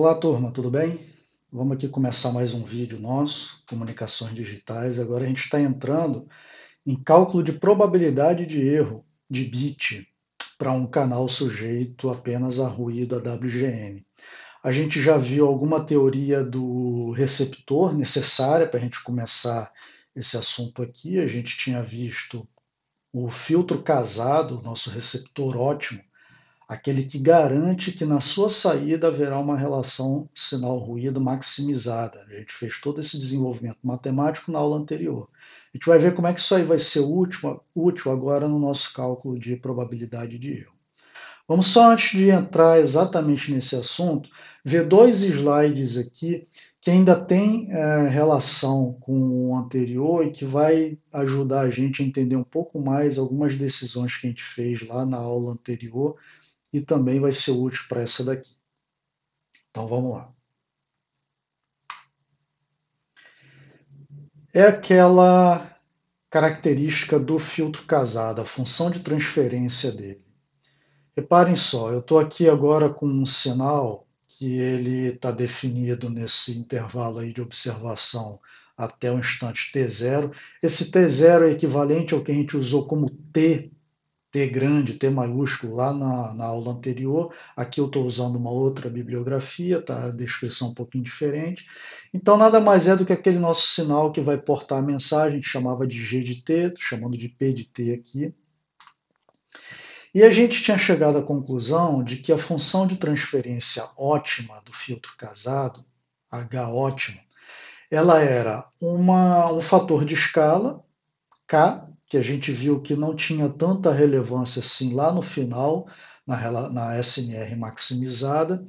Olá turma, tudo bem? Vamos aqui começar mais um vídeo nosso, comunicações digitais. Agora a gente está entrando em cálculo de probabilidade de erro de bit para um canal sujeito apenas a ruído AWGN. A gente já viu alguma teoria do receptor necessária para a gente começar esse assunto aqui. A gente tinha visto o filtro casado, nosso receptor ótimo, aquele que garante que na sua saída haverá uma relação sinal-ruído maximizada. A gente fez todo esse desenvolvimento matemático na aula anterior. A gente vai ver como é que isso aí vai ser útil, útil agora no nosso cálculo de probabilidade de erro. Vamos só, antes de entrar exatamente nesse assunto, ver dois slides aqui que ainda tem é, relação com o anterior e que vai ajudar a gente a entender um pouco mais algumas decisões que a gente fez lá na aula anterior e também vai ser útil para essa daqui. Então vamos lá. É aquela característica do filtro casado, a função de transferência dele. Reparem só, eu estou aqui agora com um sinal que ele está definido nesse intervalo aí de observação até o instante T0. Esse T0 é equivalente ao que a gente usou como T T grande, T maiúsculo lá na, na aula anterior. Aqui eu estou usando uma outra bibliografia, tá? a descrição um pouquinho diferente. Então, nada mais é do que aquele nosso sinal que vai portar a mensagem, que chamava de G de T, chamando de P de T aqui. E a gente tinha chegado à conclusão de que a função de transferência ótima do filtro casado, H ótimo, ela era uma, um fator de escala, K, que a gente viu que não tinha tanta relevância assim lá no final, na, na SMR maximizada,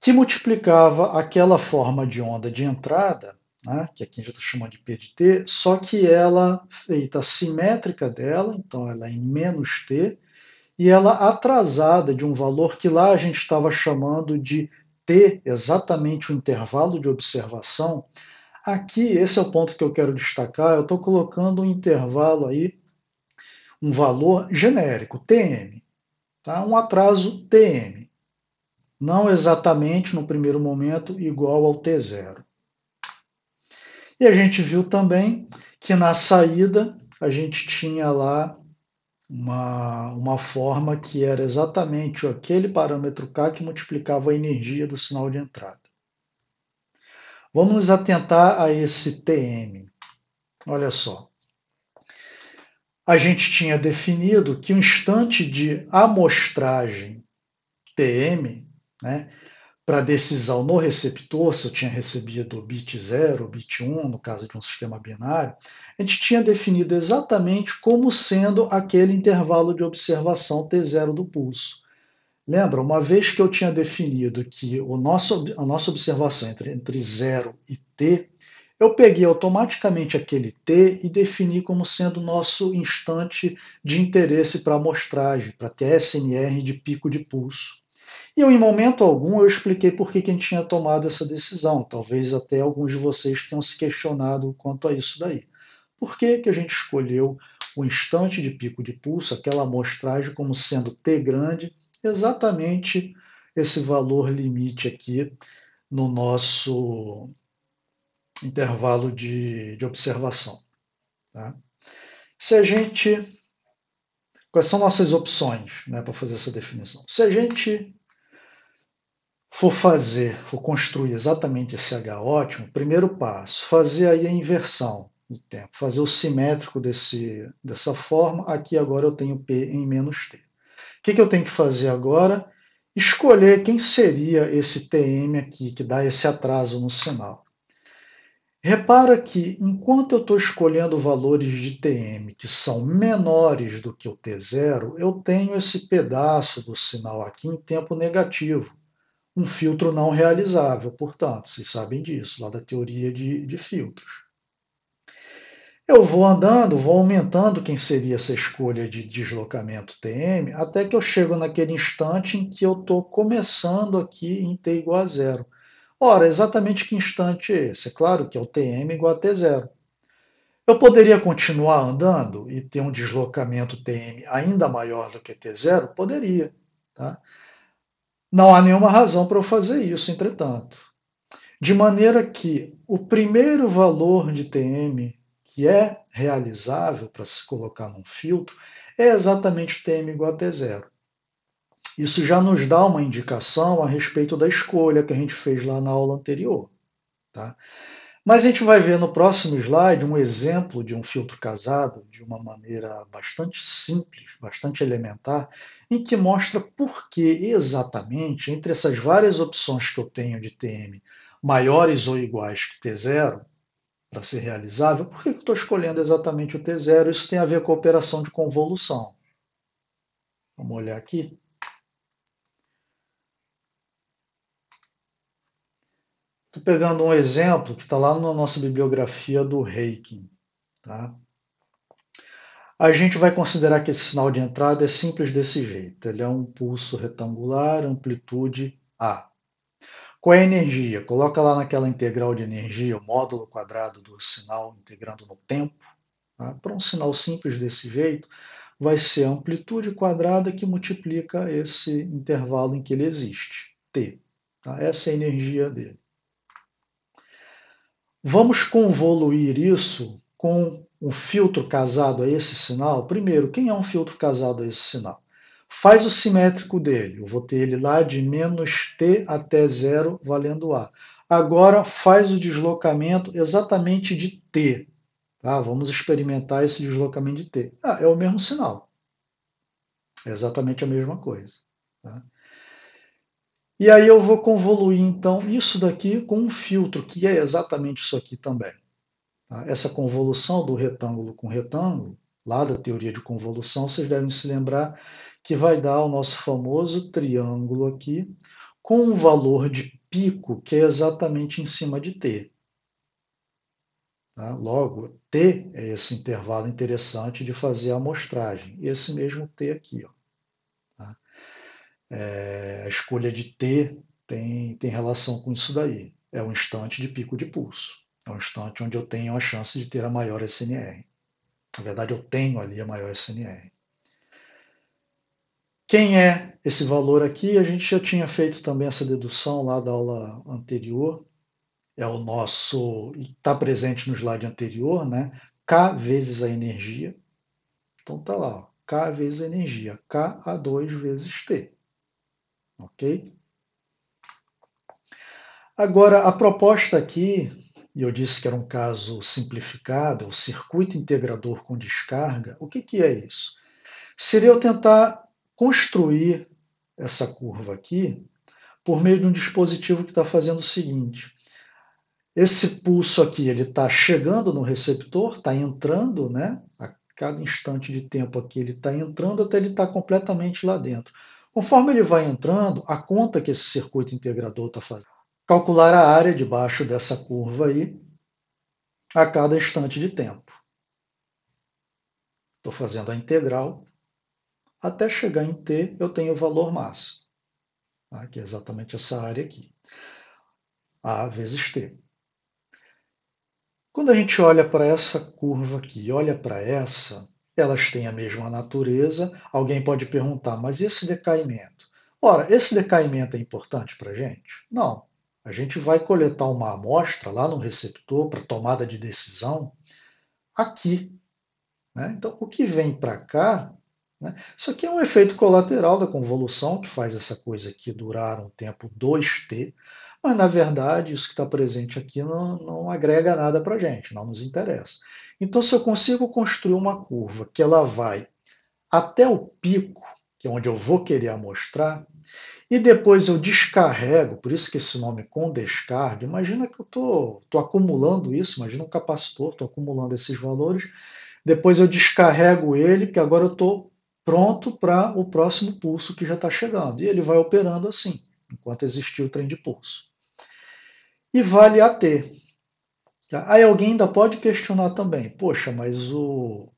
que multiplicava aquela forma de onda de entrada, né, que aqui a gente está chamando de P de T, só que ela feita simétrica dela, então ela é em menos T, e ela atrasada de um valor que lá a gente estava chamando de T, exatamente o intervalo de observação, Aqui, esse é o ponto que eu quero destacar, eu estou colocando um intervalo aí, um valor genérico, TM, tá? um atraso TM, não exatamente no primeiro momento igual ao T0. E a gente viu também que na saída a gente tinha lá uma, uma forma que era exatamente aquele parâmetro K que multiplicava a energia do sinal de entrada. Vamos nos atentar a esse TM. Olha só. A gente tinha definido que o instante de amostragem TM, né, para decisão no receptor, se eu tinha recebido bit 0, bit 1, no caso de um sistema binário, a gente tinha definido exatamente como sendo aquele intervalo de observação T0 do pulso. Lembra, uma vez que eu tinha definido que o nosso, a nossa observação entre, entre zero e t, eu peguei automaticamente aquele t e defini como sendo o nosso instante de interesse para amostragem, para TSNR de pico de pulso. E eu, em momento algum, eu expliquei por que, que a gente tinha tomado essa decisão. Talvez até alguns de vocês tenham se questionado quanto a isso daí. Por que, que a gente escolheu o instante de pico de pulso, aquela amostragem, como sendo T grande, exatamente esse valor limite aqui no nosso intervalo de, de observação. Tá? Se a gente. Quais são nossas opções né, para fazer essa definição? Se a gente for fazer, for construir exatamente esse H ótimo, primeiro passo, fazer aí a inversão do tempo, fazer o simétrico desse, dessa forma, aqui agora eu tenho P em menos T que, que eu tenho que fazer agora? Escolher quem seria esse TM aqui, que dá esse atraso no sinal. Repara que, enquanto eu estou escolhendo valores de TM que são menores do que o T0, eu tenho esse pedaço do sinal aqui em tempo negativo. Um filtro não realizável, portanto, vocês sabem disso, lá da teoria de, de filtros. Eu vou andando, vou aumentando quem seria essa escolha de deslocamento TM, até que eu chego naquele instante em que eu estou começando aqui em T igual a zero. Ora, exatamente que instante é esse? É claro que é o TM igual a T0. Eu poderia continuar andando e ter um deslocamento TM ainda maior do que T0? Poderia. Tá? Não há nenhuma razão para eu fazer isso, entretanto. De maneira que o primeiro valor de TM que é realizável para se colocar num filtro é exatamente TM igual a T0. Isso já nos dá uma indicação a respeito da escolha que a gente fez lá na aula anterior. Tá? Mas a gente vai ver no próximo slide um exemplo de um filtro casado de uma maneira bastante simples, bastante elementar, em que mostra por que exatamente entre essas várias opções que eu tenho de TM maiores ou iguais que T0, para ser realizável, por que eu estou escolhendo exatamente o T0? Isso tem a ver com a operação de convolução. Vamos olhar aqui. Estou pegando um exemplo que está lá na nossa bibliografia do Reiki. Tá? A gente vai considerar que esse sinal de entrada é simples desse jeito. Ele é um pulso retangular, amplitude A. Qual é a energia? Coloca lá naquela integral de energia o módulo quadrado do sinal integrando no tempo. Tá? Para um sinal simples desse jeito, vai ser a amplitude quadrada que multiplica esse intervalo em que ele existe, T. Tá? Essa é a energia dele. Vamos convoluir isso com um filtro casado a esse sinal. Primeiro, quem é um filtro casado a esse sinal? Faz o simétrico dele. Eu vou ter ele lá de menos t até zero valendo a. Agora faz o deslocamento exatamente de t. Tá? Vamos experimentar esse deslocamento de t. Ah, é o mesmo sinal. É exatamente a mesma coisa. Tá? E aí eu vou convoluir então isso daqui com um filtro, que é exatamente isso aqui também. Tá? Essa convolução do retângulo com retângulo, lá da teoria de convolução, vocês devem se lembrar que vai dar o nosso famoso triângulo aqui, com um valor de pico que é exatamente em cima de T. Tá? Logo, T é esse intervalo interessante de fazer a amostragem, esse mesmo T aqui. Ó. Tá? É, a escolha de T tem, tem relação com isso daí. É o instante de pico de pulso. É o instante onde eu tenho a chance de ter a maior SNR. Na verdade, eu tenho ali a maior SNR. Quem é esse valor aqui? A gente já tinha feito também essa dedução lá da aula anterior. É o nosso, está presente no slide anterior, né? K vezes a energia. Então tá lá, ó, K vezes a energia, K a 2 vezes T. Ok? Agora, a proposta aqui, e eu disse que era um caso simplificado, o circuito integrador com descarga, o que, que é isso? Seria eu tentar construir essa curva aqui por meio de um dispositivo que está fazendo o seguinte. Esse pulso aqui ele está chegando no receptor, está entrando, né? A cada instante de tempo aqui ele está entrando até ele estar tá completamente lá dentro. Conforme ele vai entrando, a conta que esse circuito integrador está fazendo, calcular a área debaixo dessa curva aí a cada instante de tempo. Estou fazendo a integral até chegar em T, eu tenho o valor massa, tá? que é exatamente essa área aqui. A vezes T. Quando a gente olha para essa curva aqui, olha para essa, elas têm a mesma natureza. Alguém pode perguntar, mas esse decaimento? Ora, esse decaimento é importante para a gente? Não. A gente vai coletar uma amostra lá no receptor para tomada de decisão aqui. Né? Então, o que vem para cá né? Isso aqui é um efeito colateral da convolução, que faz essa coisa aqui durar um tempo 2t, mas na verdade isso que está presente aqui não, não agrega nada para a gente, não nos interessa. Então, se eu consigo construir uma curva que ela vai até o pico, que é onde eu vou querer amostrar, e depois eu descarrego, por isso que esse nome é com descarga, imagina que eu estou acumulando isso, imagina um capacitor, estou acumulando esses valores, depois eu descarrego ele, porque agora eu estou pronto para o próximo pulso que já está chegando. E ele vai operando assim, enquanto existir o trem de pulso. E vale a ter. Tá? Aí alguém ainda pode questionar também, poxa, mas o,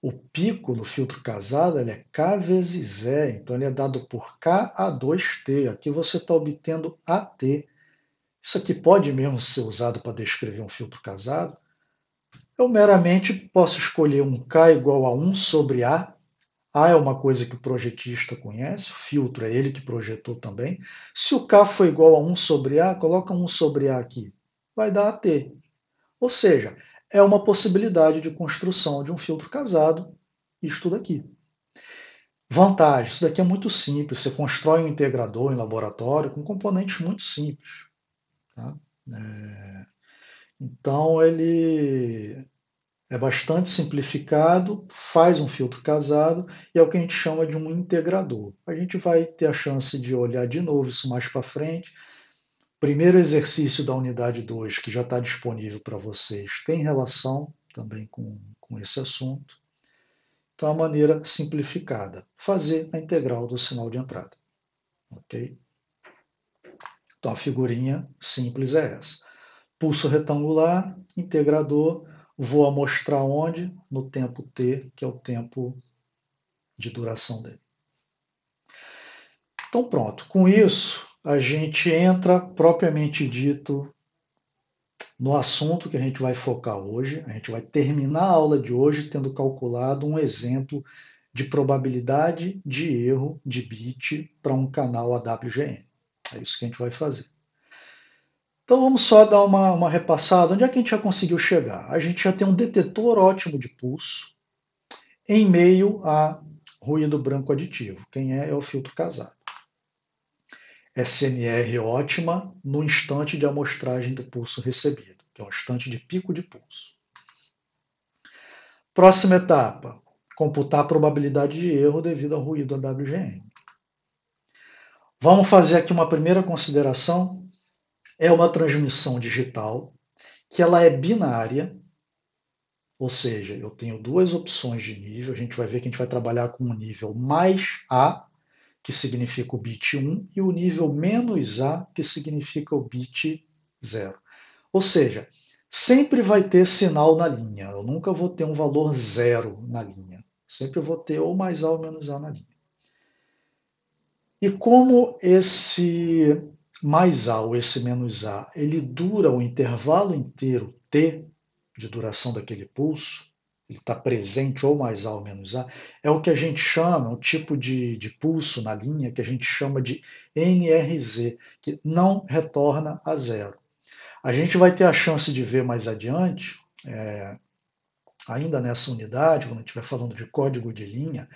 o pico no filtro casado ele é K vezes E, então ele é dado por KA2T. Aqui você está obtendo AT. Isso aqui pode mesmo ser usado para descrever um filtro casado? Eu meramente posso escolher um K igual a 1 sobre A, a ah, é uma coisa que o projetista conhece, o filtro é ele que projetou também. Se o K for igual a 1 sobre A, coloca 1 sobre A aqui, vai dar AT. Ou seja, é uma possibilidade de construção de um filtro casado, isto daqui. Vantagem, isso daqui é muito simples, você constrói um integrador em laboratório com componentes muito simples. Tá? É... Então ele é bastante simplificado, faz um filtro casado e é o que a gente chama de um integrador. A gente vai ter a chance de olhar de novo isso mais para frente. Primeiro exercício da unidade 2, que já está disponível para vocês, tem relação também com, com esse assunto. Então, é a maneira simplificada, fazer a integral do sinal de entrada. Ok? Então, a figurinha simples é essa. Pulso retangular, integrador, vou mostrar onde? No tempo t, que é o tempo de duração dele. Então pronto, com isso a gente entra propriamente dito no assunto que a gente vai focar hoje. A gente vai terminar a aula de hoje tendo calculado um exemplo de probabilidade de erro de bit para um canal AWGN. É isso que a gente vai fazer. Então vamos só dar uma, uma repassada. Onde é que a gente já conseguiu chegar? A gente já tem um detetor ótimo de pulso em meio a ruído branco aditivo. Quem é? É o filtro casado. SNR ótima no instante de amostragem do pulso recebido, que é o instante de pico de pulso. Próxima etapa: computar a probabilidade de erro devido ao ruído AWGN. Vamos fazer aqui uma primeira consideração é uma transmissão digital que ela é binária, ou seja, eu tenho duas opções de nível, a gente vai ver que a gente vai trabalhar com o nível mais A, que significa o bit 1, e o nível menos A, que significa o bit 0. Ou seja, sempre vai ter sinal na linha, eu nunca vou ter um valor zero na linha. Sempre vou ter ou mais A ou menos A na linha. E como esse mais A ou esse menos A, ele dura o intervalo inteiro T de duração daquele pulso, ele está presente ou mais A ou menos A, é o que a gente chama, um tipo de, de pulso na linha que a gente chama de NRZ, que não retorna a zero. A gente vai ter a chance de ver mais adiante, é, ainda nessa unidade, quando a gente estiver falando de código de linha,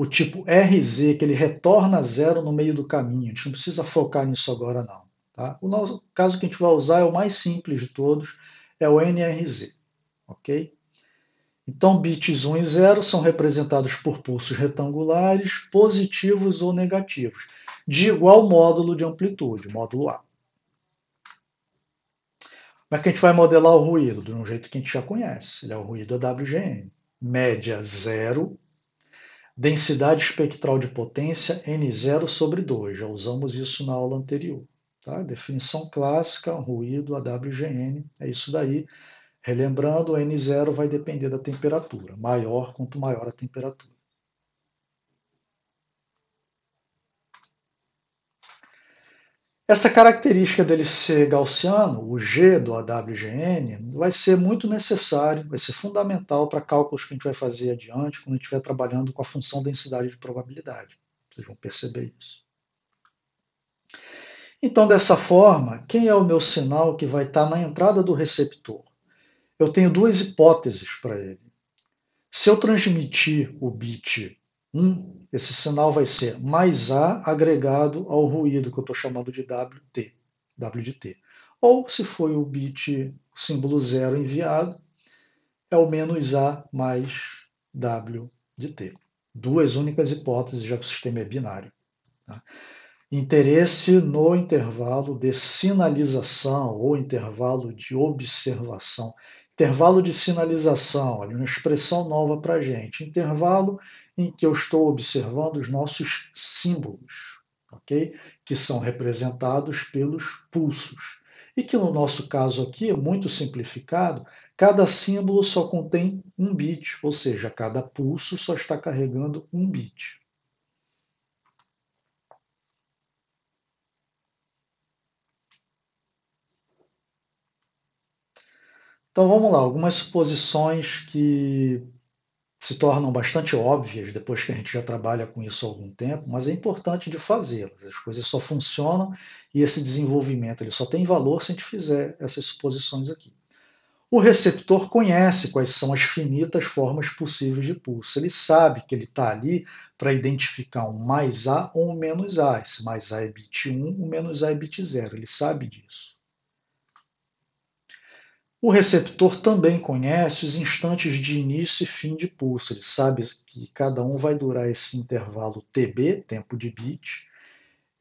o tipo RZ, que ele retorna zero no meio do caminho. A gente não precisa focar nisso agora, não. Tá? O nosso caso que a gente vai usar é o mais simples de todos, é o NRZ. Ok? Então, bits 1 e 0 são representados por pulsos retangulares, positivos ou negativos, de igual módulo de amplitude, módulo A. Como é que a gente vai modelar o ruído? De um jeito que a gente já conhece. Ele é o ruído AWGN. Média 0, densidade espectral de potência N0 sobre 2. Já usamos isso na aula anterior. Tá? Definição clássica, ruído, AWGN, é isso daí. Relembrando, N0 vai depender da temperatura. Maior, quanto maior a temperatura. Essa característica dele ser gaussiano, o G do AWGN, vai ser muito necessário, vai ser fundamental para cálculos que a gente vai fazer adiante quando a gente estiver trabalhando com a função densidade de probabilidade. Vocês vão perceber isso. Então, dessa forma, quem é o meu sinal que vai estar tá na entrada do receptor? Eu tenho duas hipóteses para ele. Se eu transmitir o bit 1, hum, esse sinal vai ser mais A agregado ao ruído que eu estou chamando de WT, W de T. Ou se foi o bit símbolo zero enviado, é o menos A mais W de T. Duas únicas hipóteses, já que o sistema é binário. Tá? Interesse no intervalo de sinalização ou intervalo de observação. Intervalo de sinalização, uma expressão nova para a gente. Intervalo em que eu estou observando os nossos símbolos, ok? Que são representados pelos pulsos. E que no nosso caso aqui, muito simplificado, cada símbolo só contém um bit, ou seja, cada pulso só está carregando um bit. Então vamos lá, algumas suposições que se tornam bastante óbvias depois que a gente já trabalha com isso há algum tempo, mas é importante de fazê-las. As coisas só funcionam e esse desenvolvimento ele só tem valor se a gente fizer essas suposições aqui. O receptor conhece quais são as finitas formas possíveis de pulso. Ele sabe que ele está ali para identificar um mais A ou um menos A. Esse mais A é bit 1, o um menos A é bit 0. Ele sabe disso. O receptor também conhece os instantes de início e fim de pulso. Ele sabe que cada um vai durar esse intervalo TB, tempo de bit,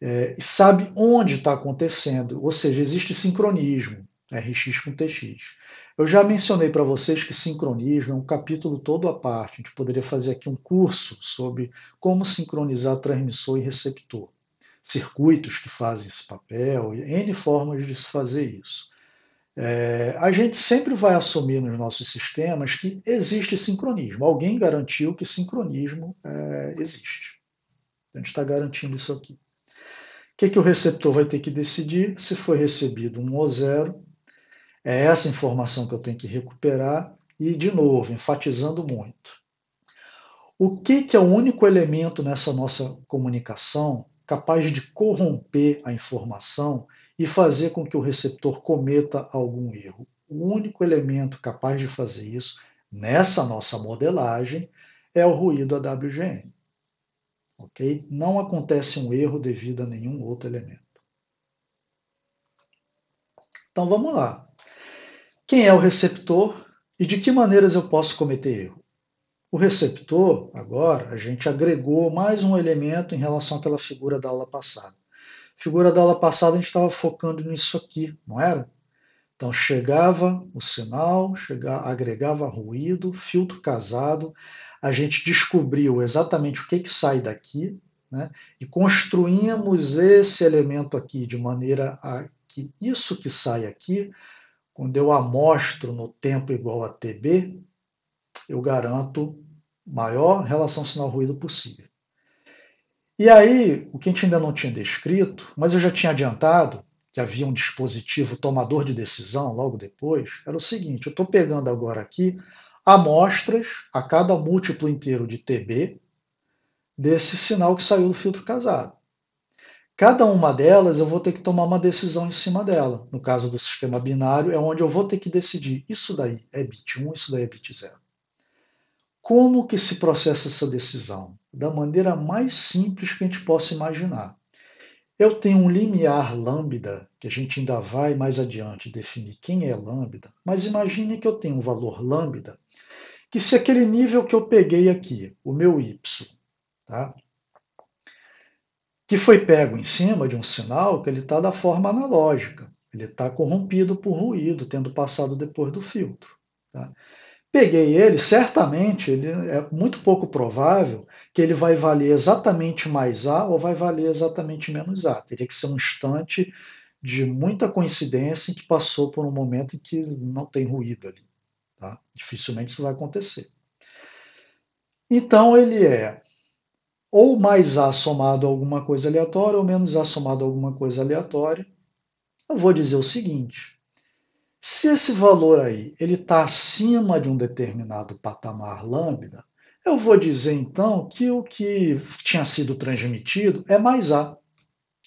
é, e sabe onde está acontecendo. Ou seja, existe sincronismo, RX com TX. Eu já mencionei para vocês que sincronismo é um capítulo todo à parte. A gente poderia fazer aqui um curso sobre como sincronizar transmissor e receptor, circuitos que fazem esse papel, N formas de se fazer isso. É, a gente sempre vai assumir nos nossos sistemas que existe sincronismo. Alguém garantiu que sincronismo é, existe. A gente está garantindo isso aqui. O que, é que o receptor vai ter que decidir? Se foi recebido um ou zero, é essa informação que eu tenho que recuperar. E, de novo, enfatizando muito, o que, é que é o único elemento nessa nossa comunicação capaz de corromper a informação e fazer com que o receptor cometa algum erro. O único elemento capaz de fazer isso nessa nossa modelagem é o ruído AWGN. Ok? Não acontece um erro devido a nenhum outro elemento. Então vamos lá. Quem é o receptor e de que maneiras eu posso cometer erro? O receptor, agora, a gente agregou mais um elemento em relação àquela figura da aula passada figura da aula passada, a gente estava focando nisso aqui, não era? Então chegava o sinal, chegava, agregava ruído, filtro casado, a gente descobriu exatamente o que, que sai daqui, né? e construímos esse elemento aqui de maneira a que isso que sai aqui, quando eu amostro no tempo igual a TB, eu garanto maior relação sinal-ruído possível. E aí, o que a gente ainda não tinha descrito, mas eu já tinha adiantado, que havia um dispositivo tomador de decisão logo depois, era o seguinte: eu estou pegando agora aqui amostras a cada múltiplo inteiro de TB desse sinal que saiu do filtro casado. Cada uma delas eu vou ter que tomar uma decisão em cima dela. No caso do sistema binário, é onde eu vou ter que decidir isso daí é bit 1, isso daí é bit 0. Como que se processa essa decisão? da maneira mais simples que a gente possa imaginar. Eu tenho um limiar lambda, que a gente ainda vai mais adiante definir quem é lambda, mas imagine que eu tenho um valor lambda, que se aquele nível que eu peguei aqui, o meu y, tá? que foi pego em cima de um sinal que ele está da forma analógica, ele está corrompido por ruído, tendo passado depois do filtro. Tá? peguei ele, certamente ele é muito pouco provável que ele vai valer exatamente mais A ou vai valer exatamente menos A. Teria que ser um instante de muita coincidência em que passou por um momento em que não tem ruído ali. Tá? Dificilmente isso vai acontecer. Então ele é ou mais A somado a alguma coisa aleatória ou menos A somado a alguma coisa aleatória. Eu vou dizer o seguinte: se esse valor aí ele está acima de um determinado patamar lambda, eu vou dizer então que o que tinha sido transmitido é mais A.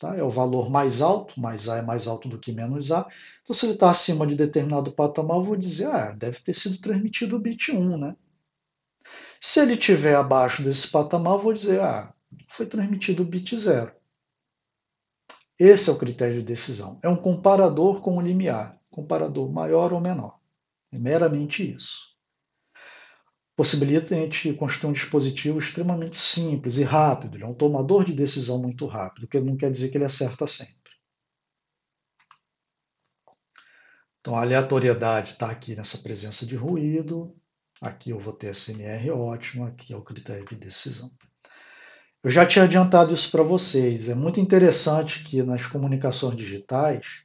Tá? É o valor mais alto, mais A é mais alto do que menos A. Então, se ele está acima de determinado patamar, eu vou dizer, ah, deve ter sido transmitido o bit 1, né? Se ele estiver abaixo desse patamar, eu vou dizer, ah, foi transmitido o bit 0. Esse é o critério de decisão. É um comparador com o limiar comparador maior ou menor. É meramente isso. Possibilita a gente construir um dispositivo extremamente simples e rápido. Ele é um tomador de decisão muito rápido, que não quer dizer que ele acerta sempre. Então, a aleatoriedade está aqui nessa presença de ruído. Aqui eu vou ter SMR ótimo, aqui é o critério de decisão. Eu já tinha adiantado isso para vocês. É muito interessante que nas comunicações digitais,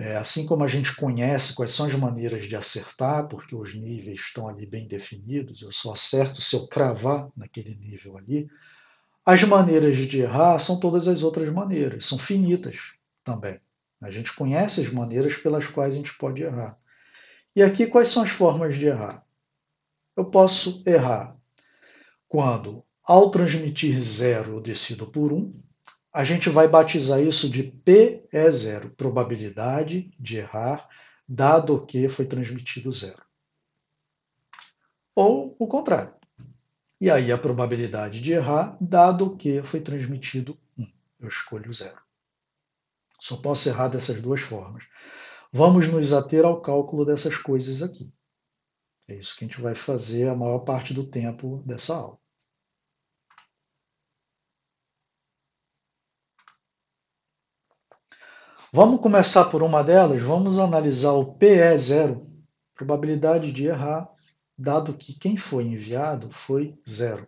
é, assim como a gente conhece quais são as maneiras de acertar, porque os níveis estão ali bem definidos, eu só acerto se eu cravar naquele nível ali, as maneiras de errar são todas as outras maneiras, são finitas também. A gente conhece as maneiras pelas quais a gente pode errar. E aqui, quais são as formas de errar? Eu posso errar quando, ao transmitir zero, eu decido por um, a gente vai batizar isso de P é zero, probabilidade de errar, dado que foi transmitido zero. Ou o contrário. E aí a probabilidade de errar, dado que foi transmitido 1. Um. Eu escolho zero. Só posso errar dessas duas formas. Vamos nos ater ao cálculo dessas coisas aqui. É isso que a gente vai fazer a maior parte do tempo dessa aula. Vamos começar por uma delas? Vamos analisar o PE0, probabilidade de errar, dado que quem foi enviado foi zero.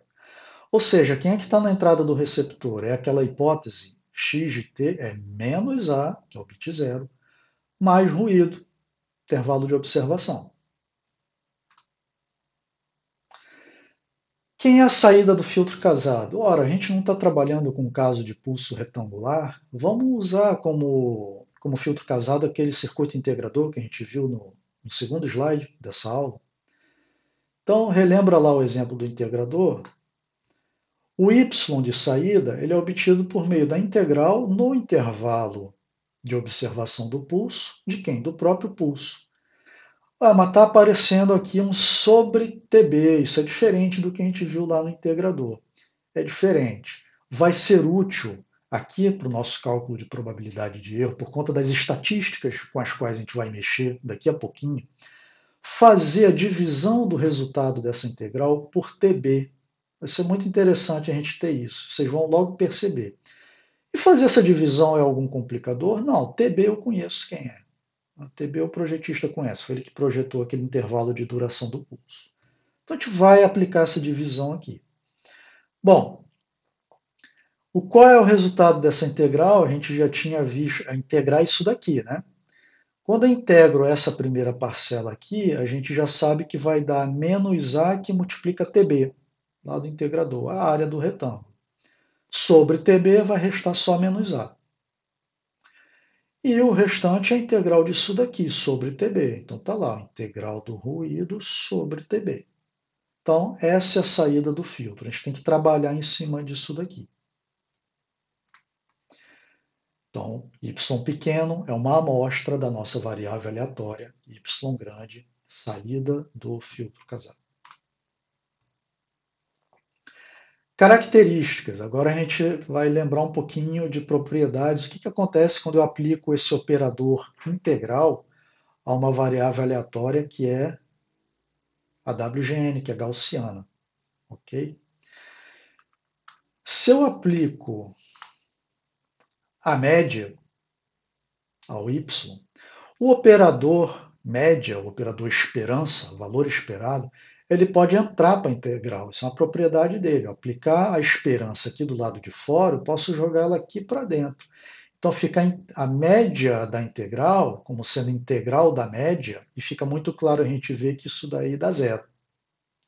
Ou seja, quem é que está na entrada do receptor? É aquela hipótese x de t é menos a, que é o bit zero, mais ruído, intervalo de observação. Quem é a saída do filtro casado? Ora, a gente não está trabalhando com um caso de pulso retangular. Vamos usar como, como filtro casado aquele circuito integrador que a gente viu no, no segundo slide dessa aula. Então, relembra lá o exemplo do integrador. O y de saída ele é obtido por meio da integral no intervalo de observação do pulso, de quem? Do próprio pulso. Ah, mas está aparecendo aqui um sobre TB. Isso é diferente do que a gente viu lá no integrador. É diferente. Vai ser útil aqui para o nosso cálculo de probabilidade de erro, por conta das estatísticas com as quais a gente vai mexer daqui a pouquinho, fazer a divisão do resultado dessa integral por TB. Vai ser muito interessante a gente ter isso. Vocês vão logo perceber. E fazer essa divisão é algum complicador? Não, TB eu conheço quem é. TB é o projetista conhece, foi ele que projetou aquele intervalo de duração do pulso. Então a gente vai aplicar essa divisão aqui. Bom, o qual é o resultado dessa integral? A gente já tinha visto a integrar isso daqui, né? Quando eu integro essa primeira parcela aqui, a gente já sabe que vai dar menos A que multiplica TB, lá do integrador, a área do retângulo. Sobre TB vai restar só menos A. E o restante é a integral disso daqui, sobre TB. Então tá lá, integral do ruído sobre TB. Então essa é a saída do filtro. A gente tem que trabalhar em cima disso daqui. Então, y pequeno é uma amostra da nossa variável aleatória, y grande, saída do filtro casado. Características. Agora a gente vai lembrar um pouquinho de propriedades. O que, que acontece quando eu aplico esse operador integral a uma variável aleatória que é a WGN, que é gaussiana. Ok? Se eu aplico a média ao y, o operador média, o operador esperança, valor esperado, ele pode entrar para a integral. Isso é uma propriedade dele. aplicar a esperança aqui do lado de fora, eu posso jogar ela aqui para dentro. Então fica a média da integral, como sendo integral da média, e fica muito claro a gente ver que isso daí dá zero,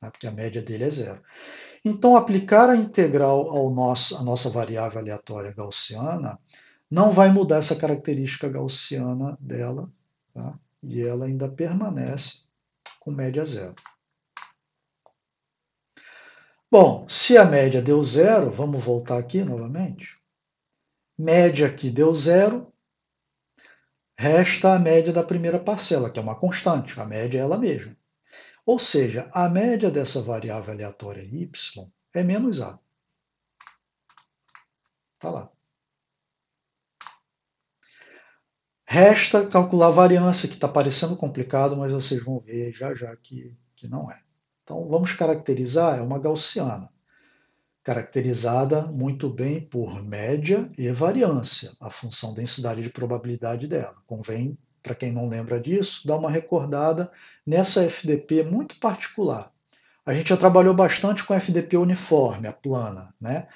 né? porque a média dele é zero. Então aplicar a integral ao nosso, a nossa variável aleatória gaussiana não vai mudar essa característica gaussiana dela, tá? e ela ainda permanece com média zero. Bom, se a média deu zero, vamos voltar aqui novamente. Média aqui deu zero, resta a média da primeira parcela, que é uma constante, a média é ela mesma. Ou seja, a média dessa variável aleatória y é menos a. Está lá. Resta calcular a variância, que está parecendo complicado, mas vocês vão ver já já que, que não é. Então, vamos caracterizar, é uma gaussiana, caracterizada muito bem por média e variância, a função densidade de probabilidade dela. Convém, para quem não lembra disso, dar uma recordada nessa FDP muito particular. A gente já trabalhou bastante com a FDP uniforme, a plana, né?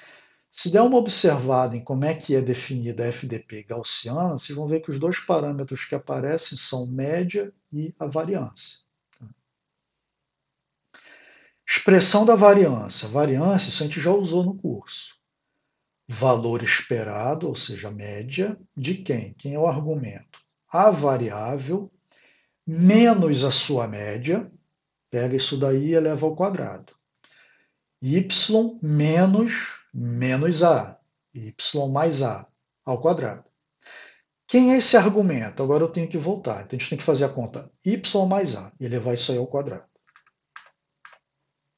Se der uma observada em como é que é definida a FDP gaussiana, vocês vão ver que os dois parâmetros que aparecem são média e a variância. Expressão da variância. Variância, isso a gente já usou no curso. Valor esperado, ou seja, média, de quem? Quem é o argumento? A variável menos a sua média, pega isso daí e eleva ao quadrado. Y menos menos A, Y mais A ao quadrado. Quem é esse argumento? Agora eu tenho que voltar. Então a gente tem que fazer a conta Y mais A e elevar isso aí ao quadrado.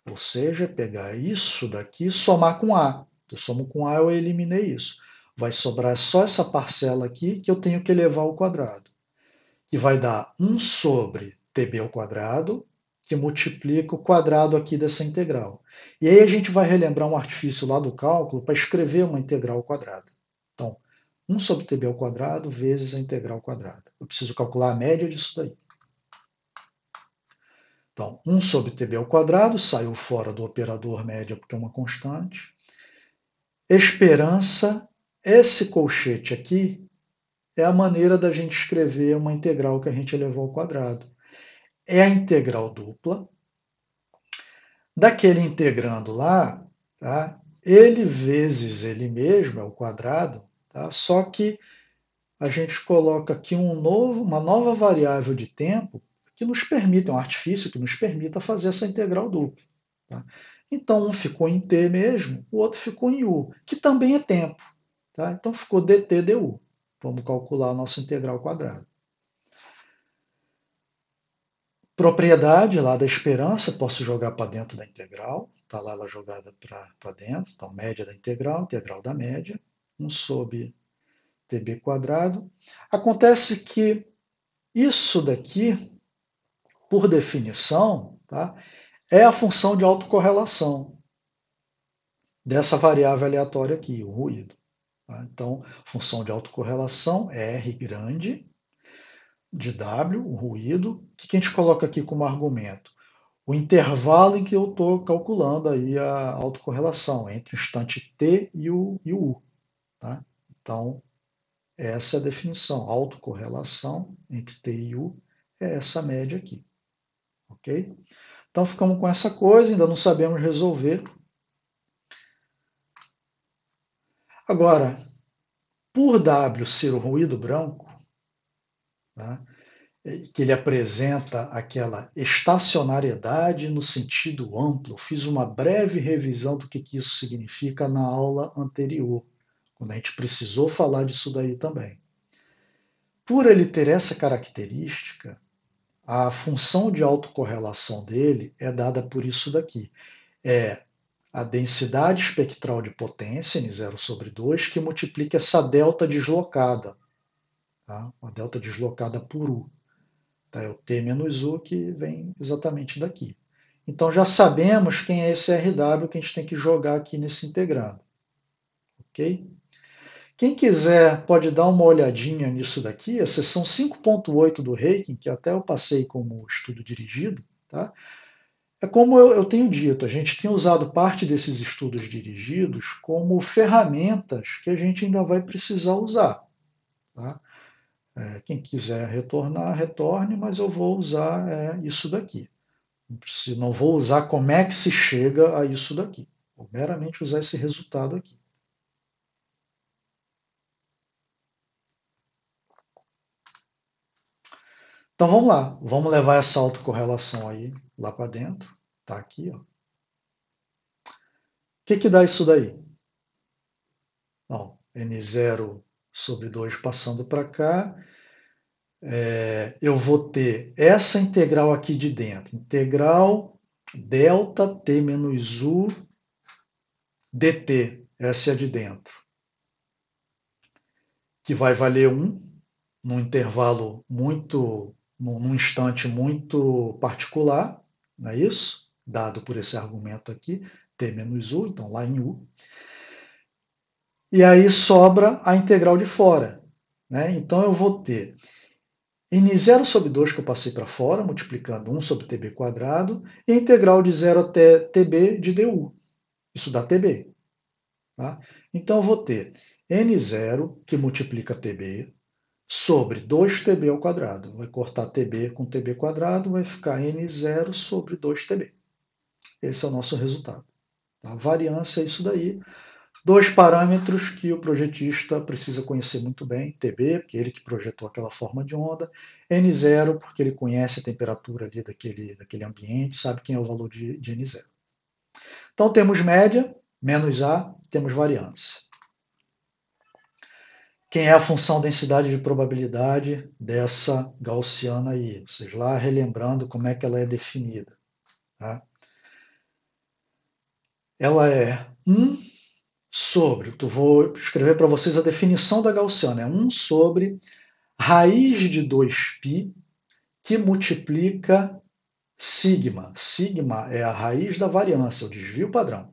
Ou seja, pegar isso daqui e somar com A. Eu somo com A, eu eliminei isso. Vai sobrar só essa parcela aqui que eu tenho que elevar ao quadrado. Que vai dar 1 sobre TB ao quadrado, que multiplica o quadrado aqui dessa integral. E aí a gente vai relembrar um artifício lá do cálculo para escrever uma integral ao quadrado. Então, 1 sobre TB ao quadrado vezes a integral ao quadrado. Eu preciso calcular a média disso daí. Então, 1 sobre TB ao quadrado saiu fora do operador média porque é uma constante. Esperança, esse colchete aqui é a maneira da gente escrever uma integral que a gente elevou ao quadrado. É a integral dupla. Daquele integrando lá, tá? ele vezes ele mesmo, é o quadrado, tá? só que a gente coloca aqui um novo, uma nova variável de tempo que nos permita um artifício que nos permita fazer essa integral dupla. Tá? Então, um ficou em t mesmo, o outro ficou em u, que também é tempo. Tá? Então, ficou dt du. Vamos calcular a nossa integral quadrada. Propriedade lá da esperança, posso jogar para dentro da integral. Está lá ela jogada para dentro. Então, média da integral, integral da média. 1 sobre tb quadrado. Acontece que isso daqui por definição, tá, é a função de autocorrelação dessa variável aleatória aqui, o ruído. Tá? Então, função de autocorrelação é R grande de W, o ruído. O que a gente coloca aqui como argumento? O intervalo em que eu estou calculando aí a autocorrelação entre o instante T e o, e o U. Tá? Então, essa é a definição. Autocorrelação entre T e U é essa média aqui ok? Então ficamos com essa coisa, ainda não sabemos resolver. Agora, por W ser o ruído branco, tá? que ele apresenta aquela estacionariedade no sentido amplo. Eu fiz uma breve revisão do que, que isso significa na aula anterior, quando a gente precisou falar disso daí também. Por ele ter essa característica, a função de autocorrelação dele é dada por isso daqui. É a densidade espectral de potência, N0 sobre 2, que multiplica essa delta deslocada, tá? uma delta deslocada por U. Tá? É o T menos U que vem exatamente daqui. Então já sabemos quem é esse RW que a gente tem que jogar aqui nesse integrado. Ok? Quem quiser pode dar uma olhadinha nisso daqui, a seção 5.8 do Reiki, que até eu passei como estudo dirigido, tá? É como eu, eu tenho dito, a gente tem usado parte desses estudos dirigidos como ferramentas que a gente ainda vai precisar usar. Tá? É, quem quiser retornar, retorne, mas eu vou usar é, isso daqui. Não vou usar como é que se chega a isso daqui. Vou meramente usar esse resultado aqui. Então vamos lá, vamos levar essa autocorrelação aí lá para dentro. Tá aqui, ó. O que, que dá isso daí? Ó, N0 sobre 2 passando para cá. É, eu vou ter essa integral aqui de dentro. Integral delta t menos u dt. Essa é a de dentro. Que vai valer 1 num intervalo muito num, num instante muito particular, não é isso? Dado por esse argumento aqui, t menos u, então lá em u. E aí sobra a integral de fora. Né? Então eu vou ter n zero sobre 2 que eu passei para fora, multiplicando 1 sobre tb quadrado, e integral de zero até tb de du. Isso dá tb. Tá? Então eu vou ter n zero que multiplica tb, sobre 2tb ao quadrado. Vai cortar tb com tb quadrado, vai ficar n0 sobre 2tb. Esse é o nosso resultado. A tá? variância é isso daí. Dois parâmetros que o projetista precisa conhecer muito bem, TB, porque ele que projetou aquela forma de onda, N0, porque ele conhece a temperatura ali daquele, daquele ambiente, sabe quem é o valor de, de N0. Então temos média, menos A, temos variância quem é a função densidade de probabilidade dessa gaussiana aí. Vocês lá relembrando como é que ela é definida. Tá? Ela é 1 sobre, eu vou escrever para vocês a definição da gaussiana, é 1 sobre raiz de 2π que multiplica sigma. Sigma é a raiz da variância, o desvio padrão.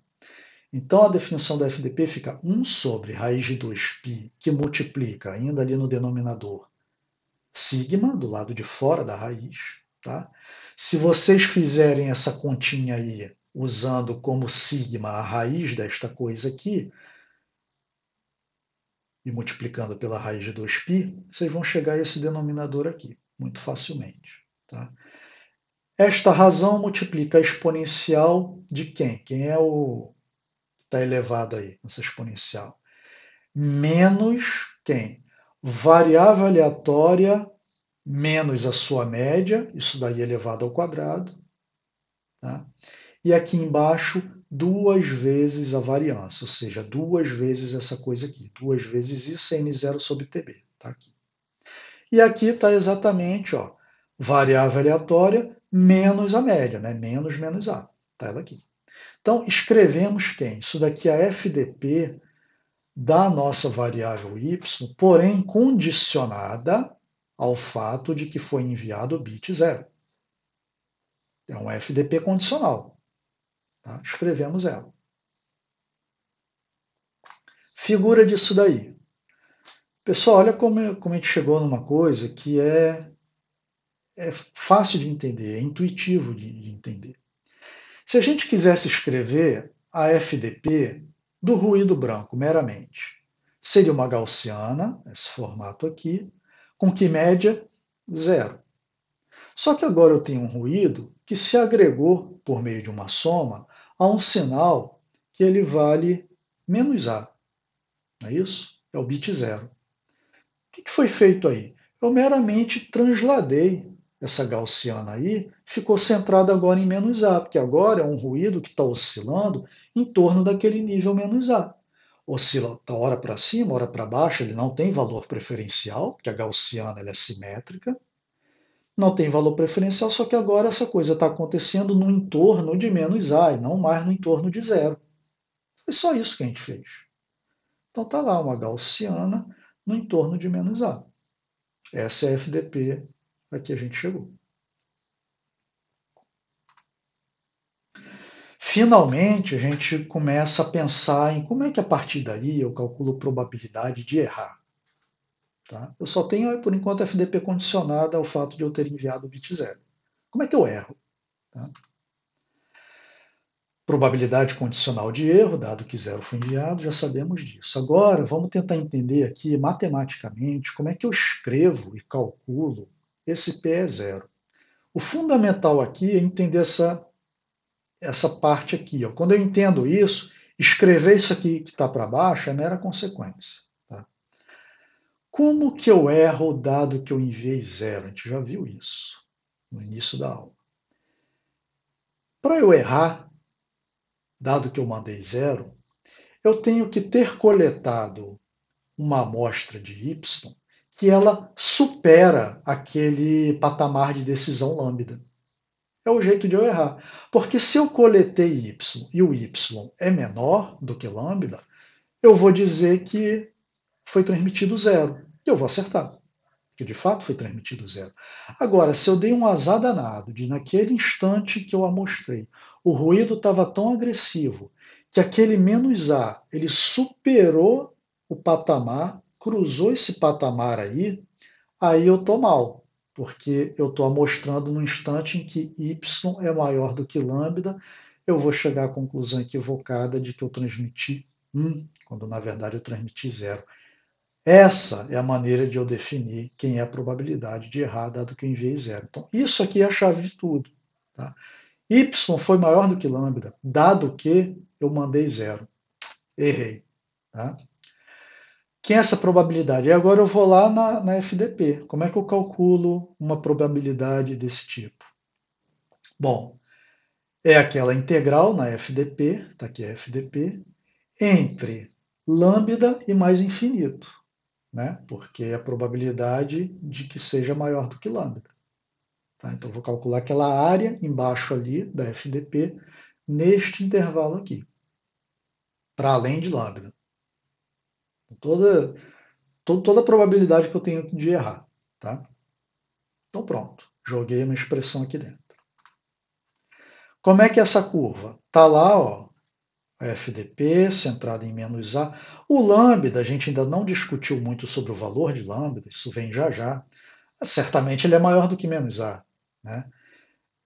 Então a definição da FDP fica 1 sobre raiz de 2π, que multiplica, ainda ali no denominador, sigma, do lado de fora da raiz. Tá? Se vocês fizerem essa continha aí, usando como sigma a raiz desta coisa aqui, e multiplicando pela raiz de 2π, vocês vão chegar a esse denominador aqui, muito facilmente. Tá? Esta razão multiplica a exponencial de quem? Quem é o está elevado aí, essa exponencial. Menos quem? Variável aleatória menos a sua média, isso daí é elevado ao quadrado. Tá? E aqui embaixo, duas vezes a variância, ou seja, duas vezes essa coisa aqui. Duas vezes isso, N0 sobre TB. Tá aqui. E aqui está exatamente ó, variável aleatória menos a média, né? menos menos A. Está ela aqui. Então, escrevemos quem? Isso daqui é a FDP da nossa variável y, porém condicionada ao fato de que foi enviado o bit zero. É um FDP condicional. Tá? Escrevemos ela. Figura disso daí. Pessoal, olha como, como a gente chegou numa coisa que é, é fácil de entender, é intuitivo de, de entender. Se a gente quisesse escrever a FDP do ruído branco meramente, seria uma gaussiana, esse formato aqui, com que média? Zero. Só que agora eu tenho um ruído que se agregou por meio de uma soma a um sinal que ele vale menos A. Não é isso? É o bit zero. O que foi feito aí? Eu meramente transladei essa gaussiana aí, ficou centrada agora em menos A, porque agora é um ruído que está oscilando em torno daquele nível menos A. Oscila tá hora para cima, hora para baixo, ele não tem valor preferencial, porque a gaussiana ela é simétrica. Não tem valor preferencial, só que agora essa coisa está acontecendo no entorno de menos A e não mais no entorno de zero. Foi só isso que a gente fez. Então está lá uma gaussiana no entorno de menos A. Essa é a FDP aqui a gente chegou. Finalmente, a gente começa a pensar em como é que a partir daí eu calculo probabilidade de errar. Tá? Eu só tenho, por enquanto, a FDP condicionada ao fato de eu ter enviado o bit zero. Como é que eu erro? Tá? Probabilidade condicional de erro, dado que zero foi enviado, já sabemos disso. Agora, vamos tentar entender aqui, matematicamente, como é que eu escrevo e calculo esse P é zero. O fundamental aqui é entender essa, essa parte aqui. Ó. Quando eu entendo isso, escrever isso aqui que está para baixo é mera consequência. Tá? Como que eu erro o dado que eu enviei zero? A gente já viu isso no início da aula. Para eu errar, dado que eu mandei zero, eu tenho que ter coletado uma amostra de Y que ela supera aquele patamar de decisão lambda. É o jeito de eu errar. Porque se eu coletei y e o y é menor do que lambda, eu vou dizer que foi transmitido zero. E eu vou acertar. Que de fato foi transmitido zero. Agora, se eu dei um azar danado de naquele instante que eu amostrei, o ruído estava tão agressivo que aquele menos A ele superou o patamar cruzou esse patamar aí, aí eu tô mal, porque eu tô mostrando no instante em que y é maior do que lambda, eu vou chegar à conclusão equivocada de que eu transmiti 1, quando na verdade eu transmiti 0. Essa é a maneira de eu definir quem é a probabilidade de errar, dado que eu enviei zero. Então, isso aqui é a chave de tudo. Tá? Y foi maior do que lambda, dado que eu mandei zero. Errei. Tá? que é essa probabilidade? E agora eu vou lá na, na FDP. Como é que eu calculo uma probabilidade desse tipo? Bom, é aquela integral na FDP, está aqui a FDP, entre lambda e mais infinito, né? porque é a probabilidade de que seja maior do que lambda. Tá? Então, vou calcular aquela área embaixo ali da FDP neste intervalo aqui, para além de lambda toda, to, toda a probabilidade que eu tenho de errar. Tá? Então pronto, joguei uma expressão aqui dentro. Como é que é essa curva? Tá lá, ó, FDP centrada em menos A. O lambda, a gente ainda não discutiu muito sobre o valor de lambda, isso vem já já. Certamente ele é maior do que menos A. Né?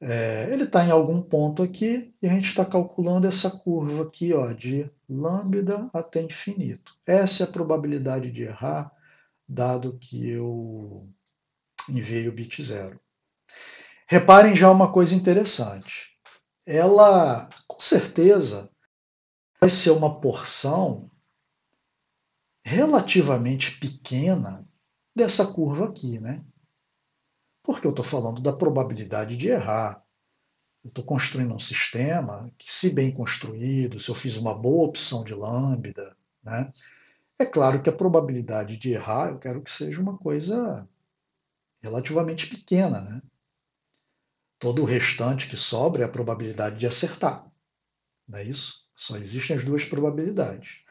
É, ele está em algum ponto aqui e a gente está calculando essa curva aqui ó, de lambda até infinito. Essa é a probabilidade de errar, dado que eu enviei o bit zero. Reparem já uma coisa interessante. Ela, com certeza, vai ser uma porção relativamente pequena dessa curva aqui, né? porque eu estou falando da probabilidade de errar. Eu estou construindo um sistema que, se bem construído, se eu fiz uma boa opção de lambda, né, é claro que a probabilidade de errar eu quero que seja uma coisa relativamente pequena. Né? Todo o restante que sobra é a probabilidade de acertar. Não é isso? Só existem as duas probabilidades.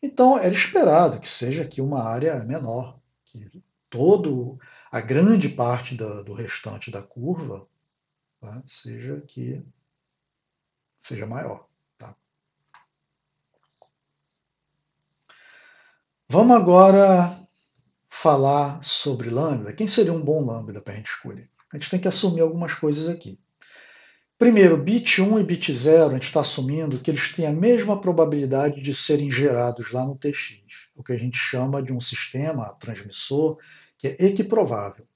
Então, era esperado que seja aqui uma área menor, que todo a grande parte da, do restante da curva tá, seja que seja maior. Tá? Vamos agora falar sobre lambda. Quem seria um bom lambda para a gente escolher? A gente tem que assumir algumas coisas aqui. Primeiro, bit 1 e bit 0, a gente está assumindo que eles têm a mesma probabilidade de serem gerados lá no TX, o que a gente chama de um sistema transmissor que é equiprovável.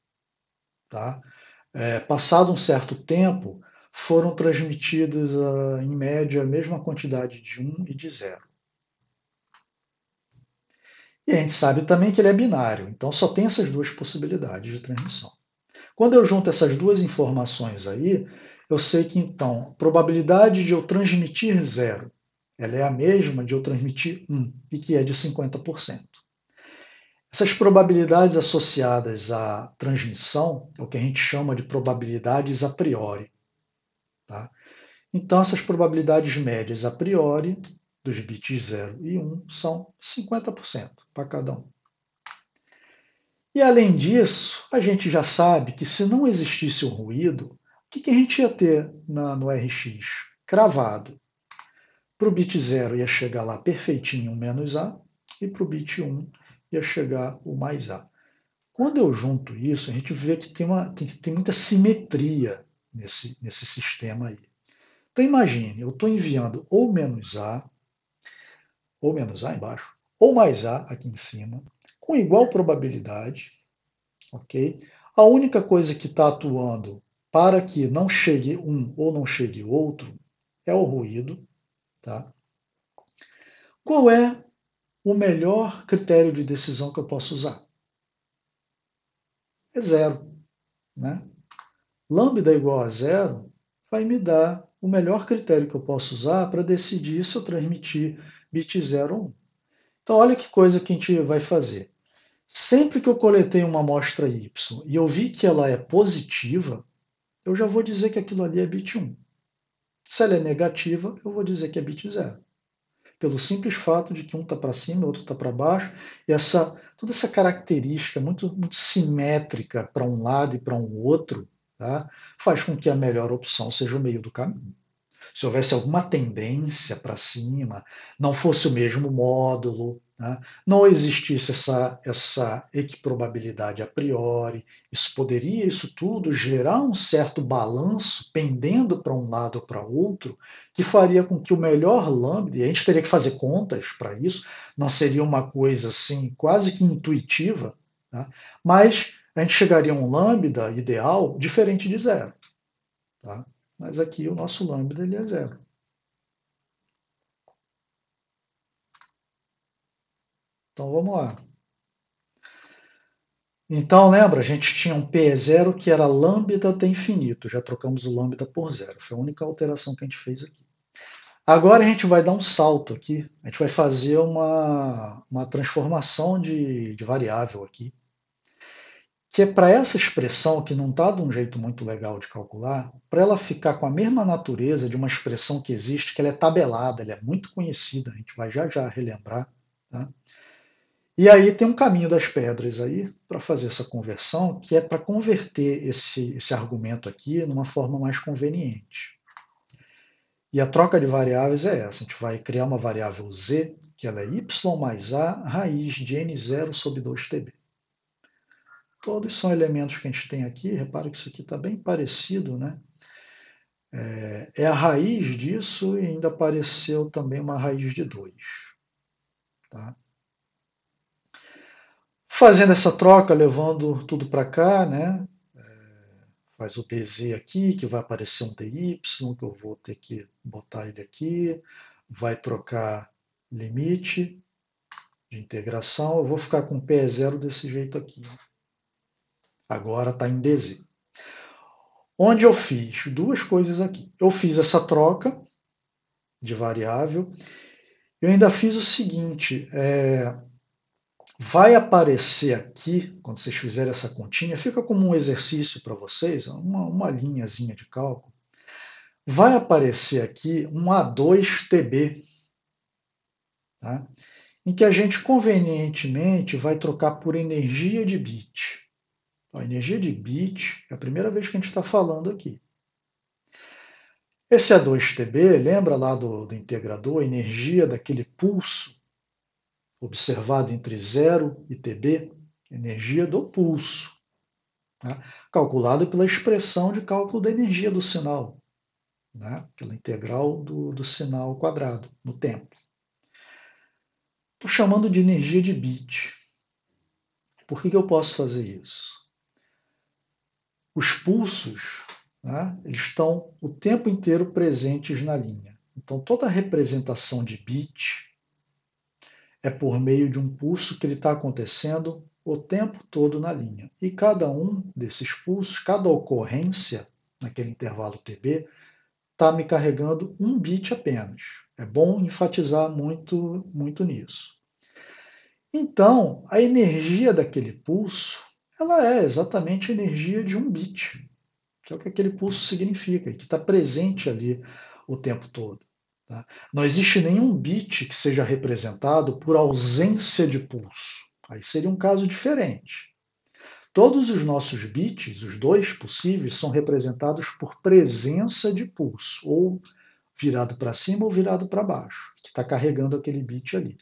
Tá? É, passado um certo tempo, foram transmitidos, ah, em média, a mesma quantidade de 1 um e de 0. E a gente sabe também que ele é binário, então só tem essas duas possibilidades de transmissão. Quando eu junto essas duas informações aí, eu sei que então a probabilidade de eu transmitir zero, ela é a mesma de eu transmitir um, e que é de 50%. Essas probabilidades associadas à transmissão é o que a gente chama de probabilidades a priori. Tá? Então, essas probabilidades médias a priori dos bits 0 e 1 um, são 50% para cada um. E além disso, a gente já sabe que se não existisse o ruído, o que, que a gente ia ter na, no RX? Cravado. Para o bit 0 ia chegar lá perfeitinho menos A, e para o bit 1 ia chegar o mais A. Quando eu junto isso, a gente vê que tem, uma, tem, tem muita simetria nesse, nesse sistema aí. Então imagine, eu estou enviando ou menos A, ou menos A embaixo, ou mais A aqui em cima, com igual probabilidade, ok? A única coisa que está atuando para que não chegue um ou não chegue outro é o ruído, tá? Qual é o melhor critério de decisão que eu posso usar? É zero. Né? Lambda igual a zero vai me dar o melhor critério que eu posso usar para decidir se eu transmitir bit 0 ou 1. Então, olha que coisa que a gente vai fazer. Sempre que eu coletei uma amostra Y e eu vi que ela é positiva, eu já vou dizer que aquilo ali é bit 1. Se ela é negativa, eu vou dizer que é bit 0 pelo simples fato de que um está para cima, e outro está para baixo, e essa toda essa característica muito, muito simétrica para um lado e para um outro tá, faz com que a melhor opção seja o meio do caminho. Se houvesse alguma tendência para cima, não fosse o mesmo módulo, Tá? Não existisse essa, essa equiprobabilidade a priori, isso poderia, isso tudo, gerar um certo balanço pendendo para um lado ou para outro, que faria com que o melhor lambda, e a gente teria que fazer contas para isso, não seria uma coisa assim quase que intuitiva, tá? mas a gente chegaria a um lambda ideal diferente de zero. Tá? Mas aqui o nosso lambda ele é zero. Então vamos lá. Então lembra, a gente tinha um P0 que era lambda até infinito. Já trocamos o lambda por zero. Foi a única alteração que a gente fez aqui. Agora a gente vai dar um salto aqui. A gente vai fazer uma, uma transformação de, de variável aqui. Que é para essa expressão, que não está de um jeito muito legal de calcular, para ela ficar com a mesma natureza de uma expressão que existe, que ela é tabelada, ela é muito conhecida, a gente vai já já relembrar. Tá? E aí tem um caminho das pedras aí para fazer essa conversão, que é para converter esse, esse argumento aqui numa forma mais conveniente. E a troca de variáveis é essa. A gente vai criar uma variável z, que ela é y mais a raiz de n0 sobre 2tb. Todos são elementos que a gente tem aqui. Repara que isso aqui está bem parecido, né? É, é, a raiz disso e ainda apareceu também uma raiz de 2. Tá? fazendo essa troca, levando tudo para cá, né? É, faz o TZ aqui, que vai aparecer um TY, que eu vou ter que botar ele aqui, vai trocar limite de integração, eu vou ficar com p 0 desse jeito aqui. Agora está em DZ. Onde eu fiz duas coisas aqui. Eu fiz essa troca de variável, eu ainda fiz o seguinte, é, vai aparecer aqui, quando vocês fizerem essa continha, fica como um exercício para vocês, uma, uma linhazinha de cálculo, vai aparecer aqui um A2TB, tá? em que a gente convenientemente vai trocar por energia de bit. A energia de bit é a primeira vez que a gente está falando aqui. Esse A2TB, lembra lá do, do integrador, a energia daquele pulso observado entre zero e TB, energia do pulso, né? calculado pela expressão de cálculo da energia do sinal, né? pela integral do, do sinal quadrado no tempo. Estou chamando de energia de bit. Por que, que eu posso fazer isso? Os pulsos né, eles estão o tempo inteiro presentes na linha. Então, toda representação de bit é por meio de um pulso que ele está acontecendo o tempo todo na linha. E cada um desses pulsos, cada ocorrência naquele intervalo TB, está me carregando um bit apenas. É bom enfatizar muito, muito nisso. Então, a energia daquele pulso, ela é exatamente a energia de um bit, que é o que aquele pulso significa, que está presente ali o tempo todo. Tá? Não existe nenhum bit que seja representado por ausência de pulso. Aí seria um caso diferente. Todos os nossos bits, os dois possíveis, são representados por presença de pulso, ou virado para cima ou virado para baixo, que está carregando aquele bit ali.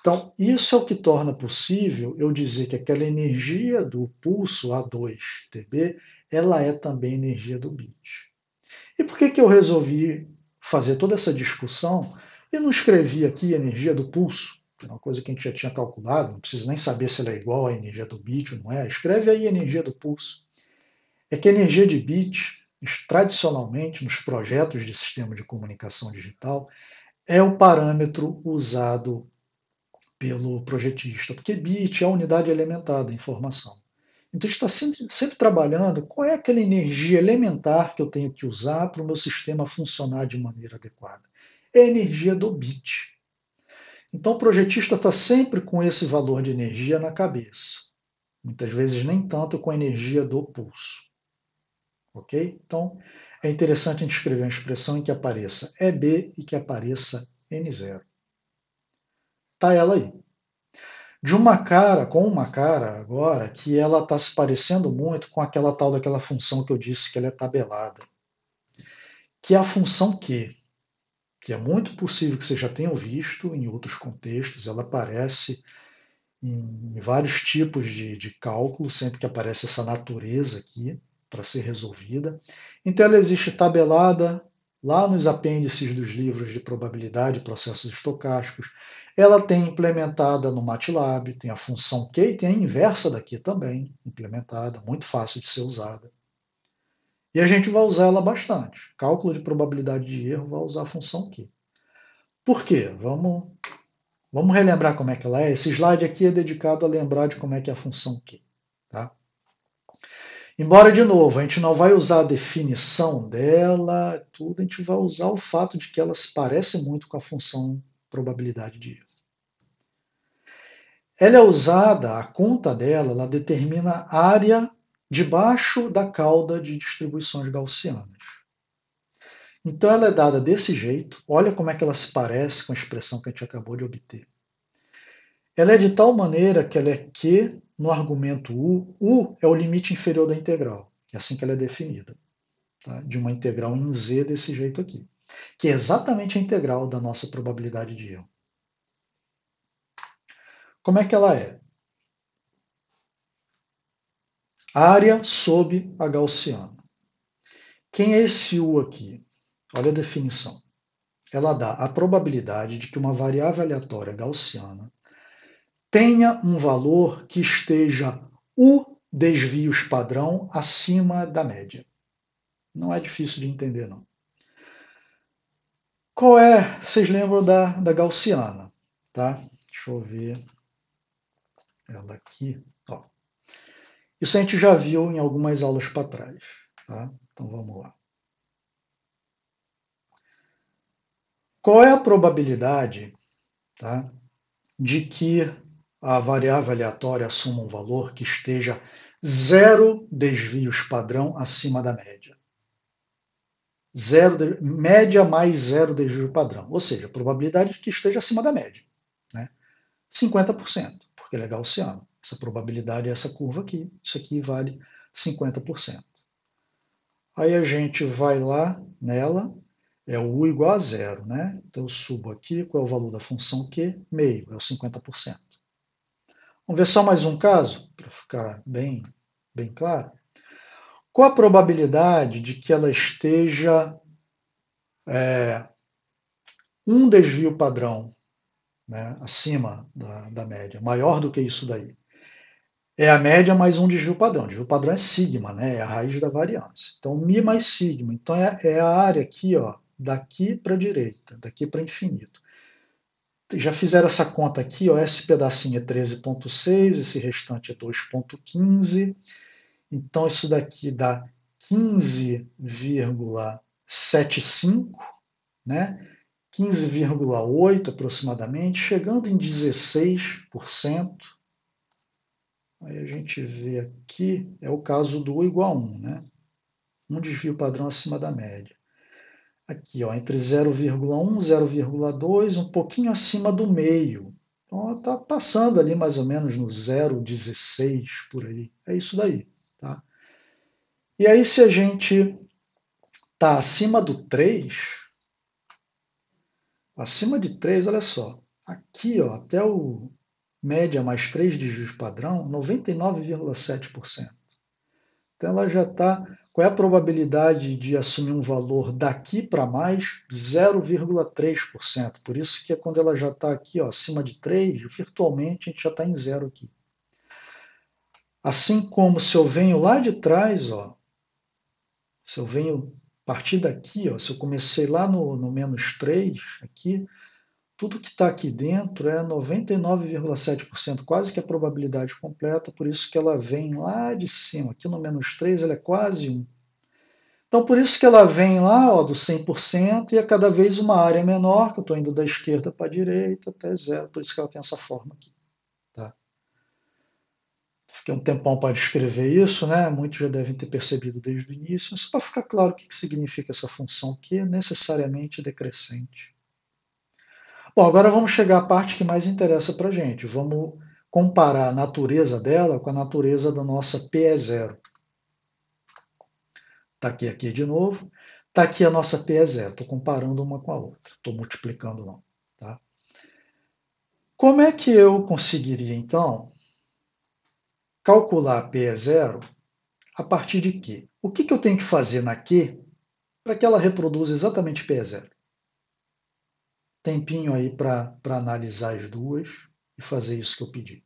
Então, isso é o que torna possível eu dizer que aquela energia do pulso A2TB, ela é também energia do bit. E por que, que eu resolvi fazer toda essa discussão, eu não escrevi aqui energia do pulso, que é uma coisa que a gente já tinha calculado, não precisa nem saber se ela é igual à energia do bit ou não é. Escreve aí energia do pulso. É que a energia de bit, tradicionalmente, nos projetos de sistema de comunicação digital, é o parâmetro usado pelo projetista, porque bit é a unidade elementar da informação. Então, está sempre, sempre trabalhando qual é aquela energia elementar que eu tenho que usar para o meu sistema funcionar de maneira adequada. É a energia do bit. Então, o projetista está sempre com esse valor de energia na cabeça. Muitas vezes, nem tanto com a energia do pulso. Ok? Então, é interessante a gente escrever uma expressão em que apareça EB e que apareça N0. Tá ela aí de uma cara, com uma cara agora, que ela está se parecendo muito com aquela tal daquela função que eu disse que ela é tabelada. Que é a função Q, que é muito possível que você já tenham visto em outros contextos, ela aparece em vários tipos de, de cálculo, sempre que aparece essa natureza aqui para ser resolvida. Então ela existe tabelada lá nos apêndices dos livros de probabilidade processos estocásticos, ela tem implementada no MATLAB, tem a função Q e tem a inversa daqui também, implementada, muito fácil de ser usada. E a gente vai usar ela bastante. Cálculo de probabilidade de erro vai usar a função Q. Por quê? Vamos, vamos relembrar como é que ela é. Esse slide aqui é dedicado a lembrar de como é que é a função Q. Tá? Embora, de novo, a gente não vai usar a definição dela, tudo, a gente vai usar o fato de que ela se parece muito com a função probabilidade de erro. Ela é usada, a conta dela, ela determina a área debaixo da cauda de distribuições gaussianas. Então ela é dada desse jeito, olha como é que ela se parece com a expressão que a gente acabou de obter. Ela é de tal maneira que ela é Q no argumento U, U é o limite inferior da integral, é assim que ela é definida, tá? de uma integral em Z desse jeito aqui que é exatamente a integral da nossa probabilidade de erro. Como é que ela é? Área sob a gaussiana. Quem é esse U aqui? Olha a definição. Ela dá a probabilidade de que uma variável aleatória gaussiana tenha um valor que esteja U desvios padrão acima da média. Não é difícil de entender, não. Qual é, vocês lembram da, da gaussiana, tá? Deixa eu ver ela aqui, ó. Isso a gente já viu em algumas aulas para trás, tá? Então vamos lá. Qual é a probabilidade tá, de que a variável aleatória assuma um valor que esteja zero desvios padrão acima da média? zero de, média mais zero desvio padrão, ou seja, a probabilidade de que esteja acima da média. Né? 50%, porque ele é gaussiano. Essa probabilidade é essa curva aqui. Isso aqui vale 50%. Aí a gente vai lá nela, é o U igual a zero, né? Então eu subo aqui, qual é o valor da função Q? Meio, é o 50%. Vamos ver só mais um caso, para ficar bem, bem claro. Qual a probabilidade de que ela esteja é, um desvio padrão né, acima da, da, média, maior do que isso daí? É a média mais um desvio padrão. O desvio padrão é sigma, né, é a raiz da variância. Então, mi mais sigma. Então, é, é a área aqui, ó, daqui para a direita, daqui para infinito já fizeram essa conta aqui, ó, esse pedacinho é 13,6, esse restante é 2,15. Então, isso daqui dá 15,75, né? 15,8 aproximadamente, chegando em 16%. Aí a gente vê aqui, é o caso do igual a 1, né? Um desvio padrão acima da média. Aqui, ó, entre 0,1 e 0,2, um pouquinho acima do meio. Então, está passando ali mais ou menos no 0,16 por aí. É isso daí. E aí, se a gente está acima do 3, acima de 3, olha só, aqui ó, até o média mais 3 dígitos padrão, 99,7%. Então ela já está. Qual é a probabilidade de assumir um valor daqui para mais? 0,3%. Por isso que quando ela já está aqui ó, acima de 3, virtualmente a gente já está em zero aqui. Assim como se eu venho lá de trás, ó, se eu venho partir daqui, ó, se eu comecei lá no, no menos 3, aqui, tudo que está aqui dentro é 99,7%, quase que a probabilidade completa, por isso que ela vem lá de cima. Aqui no menos 3 ela é quase 1. Então, por isso que ela vem lá ó, do 100% e é cada vez uma área menor, que eu estou indo da esquerda para a direita até zero, por isso que ela tem essa forma aqui fiquei um tempão para descrever isso, né? muitos já devem ter percebido desde o início, mas só para ficar claro o que, significa essa função, que é necessariamente decrescente. Bom, agora vamos chegar à parte que mais interessa para a gente. Vamos comparar a natureza dela com a natureza da nossa é 0 Está aqui, aqui de novo. Está aqui a nossa é 0 Estou comparando uma com a outra. Estou multiplicando, não. Tá? Como é que eu conseguiria, então, calcular P é zero a partir de Q. O que, que eu tenho que fazer na Q para que ela reproduza exatamente P é zero? Tempinho aí para analisar as duas e fazer isso que eu pedi.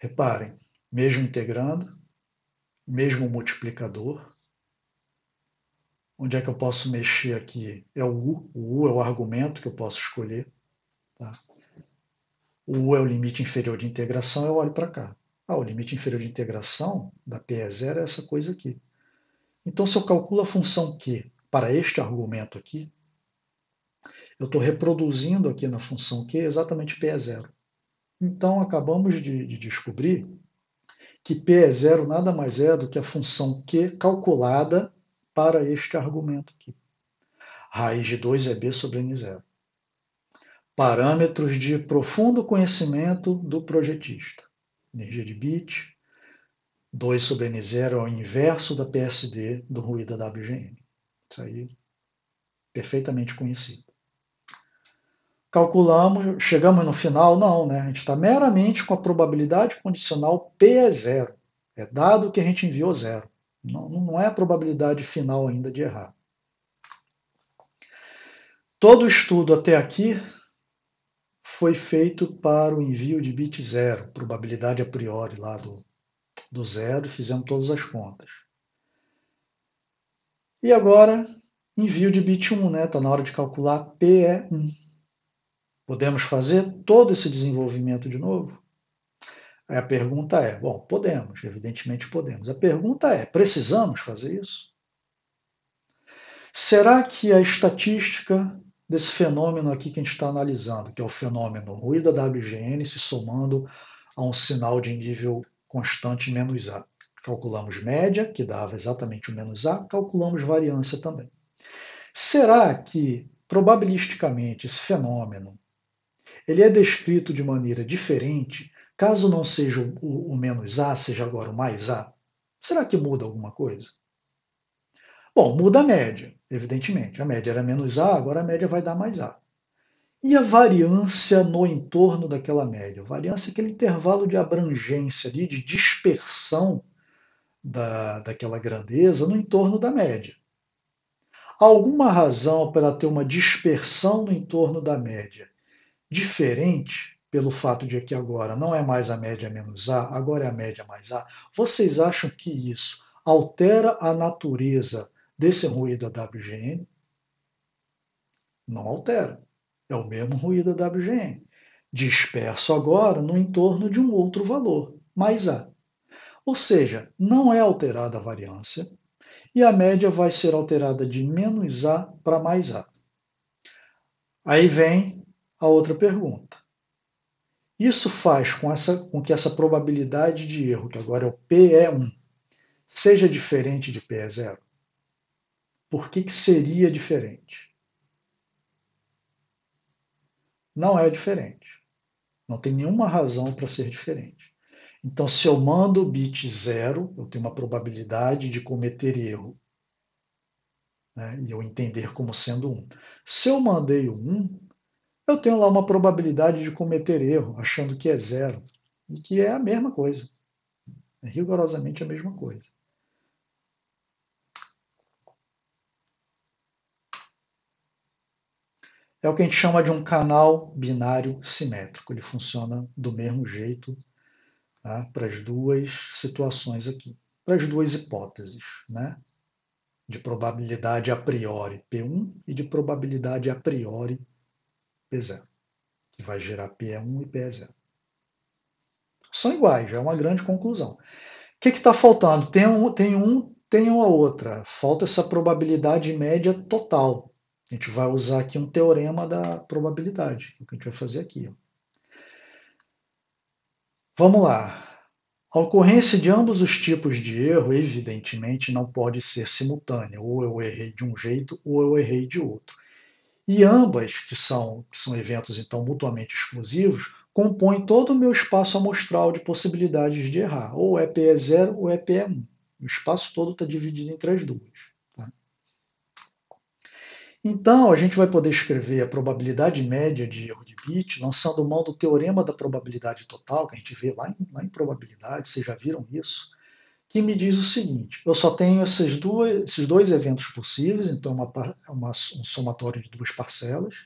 Reparem, mesmo integrando, mesmo multiplicador, Onde é que eu posso mexer aqui? É o U, o U é o argumento que eu posso escolher. Tá? O U é o limite inferior de integração, eu olho para cá. Ah, o limite inferior de integração da P é zero é essa coisa aqui. Então, se eu calculo a função Q para este argumento aqui, eu estou reproduzindo aqui na função Q exatamente P é zero. Então, acabamos de, de descobrir que P é zero nada mais é do que a função Q calculada para este argumento aqui. Raiz de 2 é b sobre n zero. Parâmetros de profundo conhecimento do projetista. Energia de bit, 2 sobre n0 é o inverso da PSD do ruído da WGN. Isso aí, perfeitamente conhecido. Calculamos, chegamos no final? Não, né? A gente está meramente com a probabilidade condicional P é zero. É dado que a gente enviou zero. Não, não é a probabilidade final ainda de errar. Todo estudo até aqui foi feito para o envio de bit zero, probabilidade a priori lá do, do zero, fizemos todas as contas. E agora, envio de bit 1, né? Está na hora de calcular PE1. Podemos fazer todo esse desenvolvimento de novo? A pergunta é: bom, podemos, evidentemente podemos. A pergunta é: precisamos fazer isso? Será que a estatística desse fenômeno aqui que a gente está analisando, que é o fenômeno ruído da WGN se somando a um sinal de nível constante menos A. Calculamos média, que dava exatamente o menos A, calculamos variância também. Será que, probabilisticamente, esse fenômeno ele é descrito de maneira diferente Caso não seja o, o menos A, seja agora o mais A, será que muda alguma coisa? Bom, muda a média, evidentemente. A média era menos A, agora a média vai dar mais A. E a variância no entorno daquela média? A variância é aquele intervalo de abrangência, ali, de dispersão da, daquela grandeza no entorno da média. alguma razão para ter uma dispersão no entorno da média diferente pelo fato de que agora não é mais a média menos A, agora é a média mais A, vocês acham que isso altera a natureza desse ruído AWGN? Não altera. É o mesmo ruído AWGN. Disperso agora no entorno de um outro valor, mais A. Ou seja, não é alterada a variância e a média vai ser alterada de menos A para mais A. Aí vem a outra pergunta. Isso faz com, essa, com que essa probabilidade de erro, que agora é o PE1, seja diferente de PE0. Por que, que seria diferente? Não é diferente. Não tem nenhuma razão para ser diferente. Então, se eu mando o bit 0, eu tenho uma probabilidade de cometer erro né, e eu entender como sendo 1. Um. Se eu mandei o 1, eu tenho lá uma probabilidade de cometer erro, achando que é zero, e que é a mesma coisa. É rigorosamente a mesma coisa. É o que a gente chama de um canal binário simétrico. Ele funciona do mesmo jeito tá? para as duas situações aqui, para as duas hipóteses, né? de probabilidade a priori P1 e de probabilidade a priori P2. P0, que vai gerar p 1 e p 0 São iguais, já é uma grande conclusão. O que está faltando? Tem um, tem um, tem uma outra. Falta essa probabilidade média total. A gente vai usar aqui um teorema da probabilidade, que o que a gente vai fazer aqui. Vamos lá. A ocorrência de ambos os tipos de erro, evidentemente, não pode ser simultânea. Ou eu errei de um jeito, ou eu errei de outro. E ambas, que são, que são eventos então mutuamente exclusivos, compõem todo o meu espaço amostral de possibilidades de errar. Ou é PE0 ou é PE1. O espaço todo está dividido entre as duas. Tá? Então, a gente vai poder escrever a probabilidade média de erro de bit, lançando mão do teorema da probabilidade total, que a gente vê lá em, lá em probabilidade, vocês já viram isso que me diz o seguinte: eu só tenho esses, duas, esses dois eventos possíveis, então uma, uma, um somatório de duas parcelas,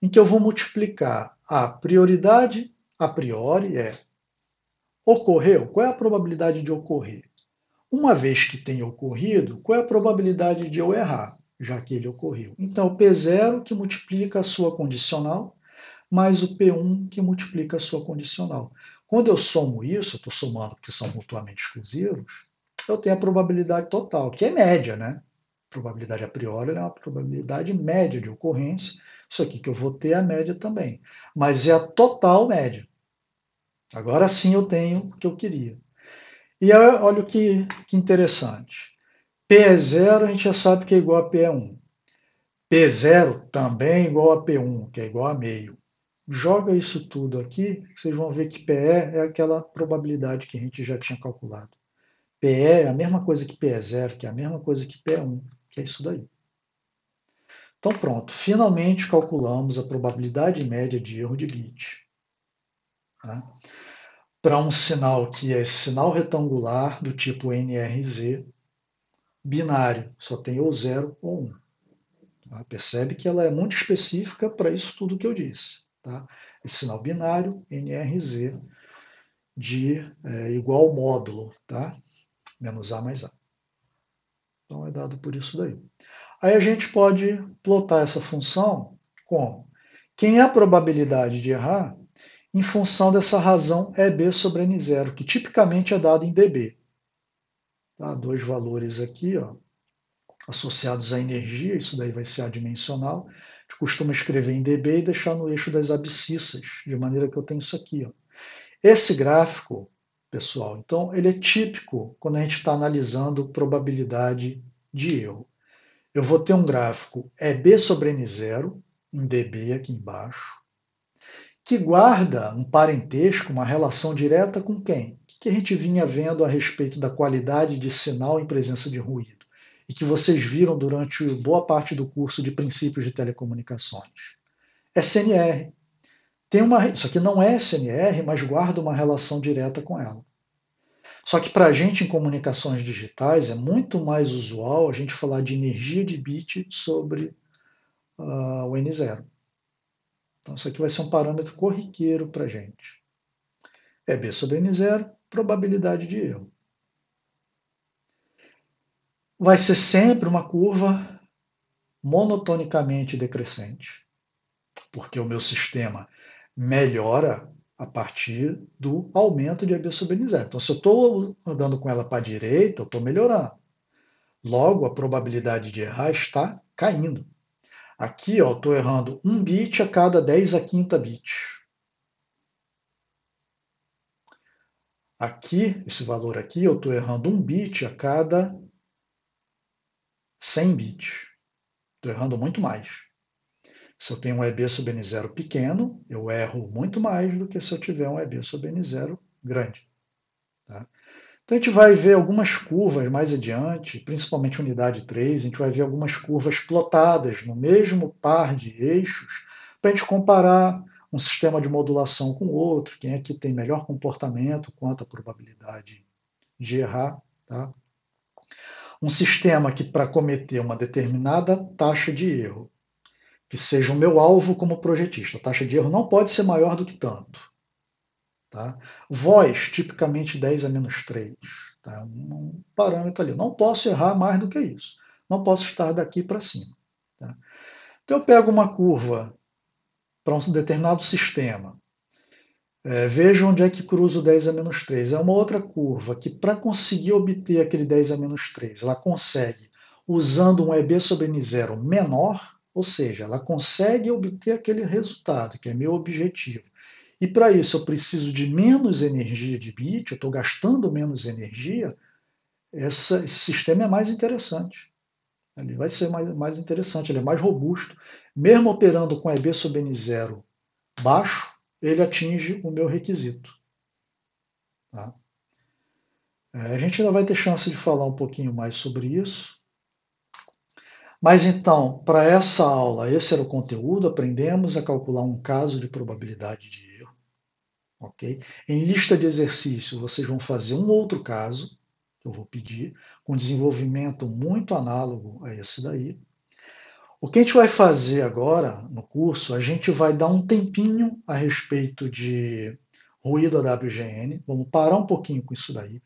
em que eu vou multiplicar a prioridade a priori, é ocorreu, qual é a probabilidade de ocorrer? Uma vez que tenha ocorrido, qual é a probabilidade de eu errar, já que ele ocorreu? Então, P0 que multiplica a sua condicional mais o P1 que multiplica a sua condicional. Quando eu somo isso, estou somando porque são mutuamente exclusivos, eu tenho a probabilidade total, que é média, né? Probabilidade a priori é uma probabilidade média de ocorrência. Isso aqui que eu vou ter é a média também. Mas é a total média. Agora sim eu tenho o que eu queria. E olha que, que interessante. P é zero, a gente já sabe que é igual a P é 1. P0 também é igual a P1, que é igual a meio joga isso tudo aqui, vocês vão ver que PE é aquela probabilidade que a gente já tinha calculado. PE é a mesma coisa que PE0, que é a mesma coisa que PE1, que é isso daí. Então pronto, finalmente calculamos a probabilidade média de erro de bit Tá? Para um sinal que é sinal retangular do tipo NRZ, binário, só tem ou 0 ou 1. Um. Tá? Percebe que ela é muito específica para isso tudo que eu disse. Tá? Esse é sinal binário, NRZ, de é, igual módulo, tá? menos A mais A. Então é dado por isso daí. Aí a gente pode plotar essa função como? Quem é a probabilidade de errar em função dessa razão EB é sobre N0, que tipicamente é dado em dB. Tá? Dois valores aqui, ó, associados à energia, isso daí vai ser adimensional, costumo escrever em DB e deixar no eixo das abscissas, de maneira que eu tenho isso aqui. Ó. Esse gráfico, pessoal, então, ele é típico quando a gente está analisando probabilidade de erro. Eu vou ter um gráfico EB sobre N0, em DB aqui embaixo, que guarda um parentesco, uma relação direta com quem? O que a gente vinha vendo a respeito da qualidade de sinal em presença de ruído? e que vocês viram durante boa parte do curso de princípios de telecomunicações. SNR. É Tem uma, isso aqui não é SNR, mas guarda uma relação direta com ela. Só que para a gente em comunicações digitais é muito mais usual a gente falar de energia de bit sobre uh, o N0. Então isso aqui vai ser um parâmetro corriqueiro para a gente. É B sobre N0, probabilidade de erro vai ser sempre uma curva monotonicamente decrescente, porque o meu sistema melhora a partir do aumento de AB sub N0. Então, se eu estou andando com ela para a direita, eu estou melhorando. Logo, a probabilidade de errar está caindo. Aqui, eu estou errando 1 bit a cada 10 a quinta bit. Aqui, esse valor aqui, eu estou errando 1 bit a cada 100 bits. Estou errando muito mais. Se eu tenho um EB sub N0 pequeno, eu erro muito mais do que se eu tiver um EB sub N0 grande. Tá? Então a gente vai ver algumas curvas mais adiante, principalmente unidade 3, a gente vai ver algumas curvas plotadas no mesmo par de eixos para a gente comparar um sistema de modulação com o outro, quem é que tem melhor comportamento quanto à probabilidade de errar, tá? um sistema que, para cometer uma determinada taxa de erro, que seja o meu alvo como projetista, a taxa de erro não pode ser maior do que tanto. Tá? Voz, tipicamente 10 a menos 3. Tá? Um parâmetro ali. Não posso errar mais do que isso. Não posso estar daqui para cima. Tá? Então, eu pego uma curva para um determinado sistema é, veja onde é que cruza o 10 a menos 3. É uma outra curva que, para conseguir obter aquele 10 a menos 3, ela consegue usando um EB sobre N0 menor, ou seja, ela consegue obter aquele resultado, que é meu objetivo. E para isso eu preciso de menos energia de bit, eu estou gastando menos energia, essa, esse sistema é mais interessante. Ele vai ser mais, mais interessante, ele é mais robusto. Mesmo operando com EB sobre N0 baixo, ele atinge o meu requisito. Tá? É, a gente ainda vai ter chance de falar um pouquinho mais sobre isso. Mas então, para essa aula, esse era o conteúdo, aprendemos a calcular um caso de probabilidade de erro. Okay? Em lista de exercícios, vocês vão fazer um outro caso, que eu vou pedir, com desenvolvimento muito análogo a esse daí. O que a gente vai fazer agora no curso, a gente vai dar um tempinho a respeito de ruído AWGN, vamos parar um pouquinho com isso daí.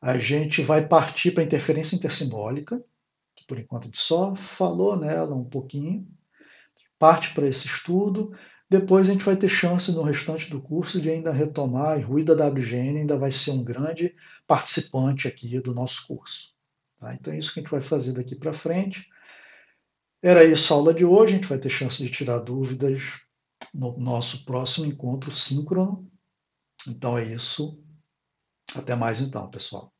A gente vai partir para a interferência intersimbólica, que por enquanto a gente só falou nela um pouquinho, parte para esse estudo. Depois a gente vai ter chance no restante do curso de ainda retomar, e ruído AWGN ainda vai ser um grande participante aqui do nosso curso. Tá? Então é isso que a gente vai fazer daqui para frente. Era isso a aula de hoje. A gente vai ter chance de tirar dúvidas no nosso próximo encontro síncrono. Então é isso. Até mais então, pessoal.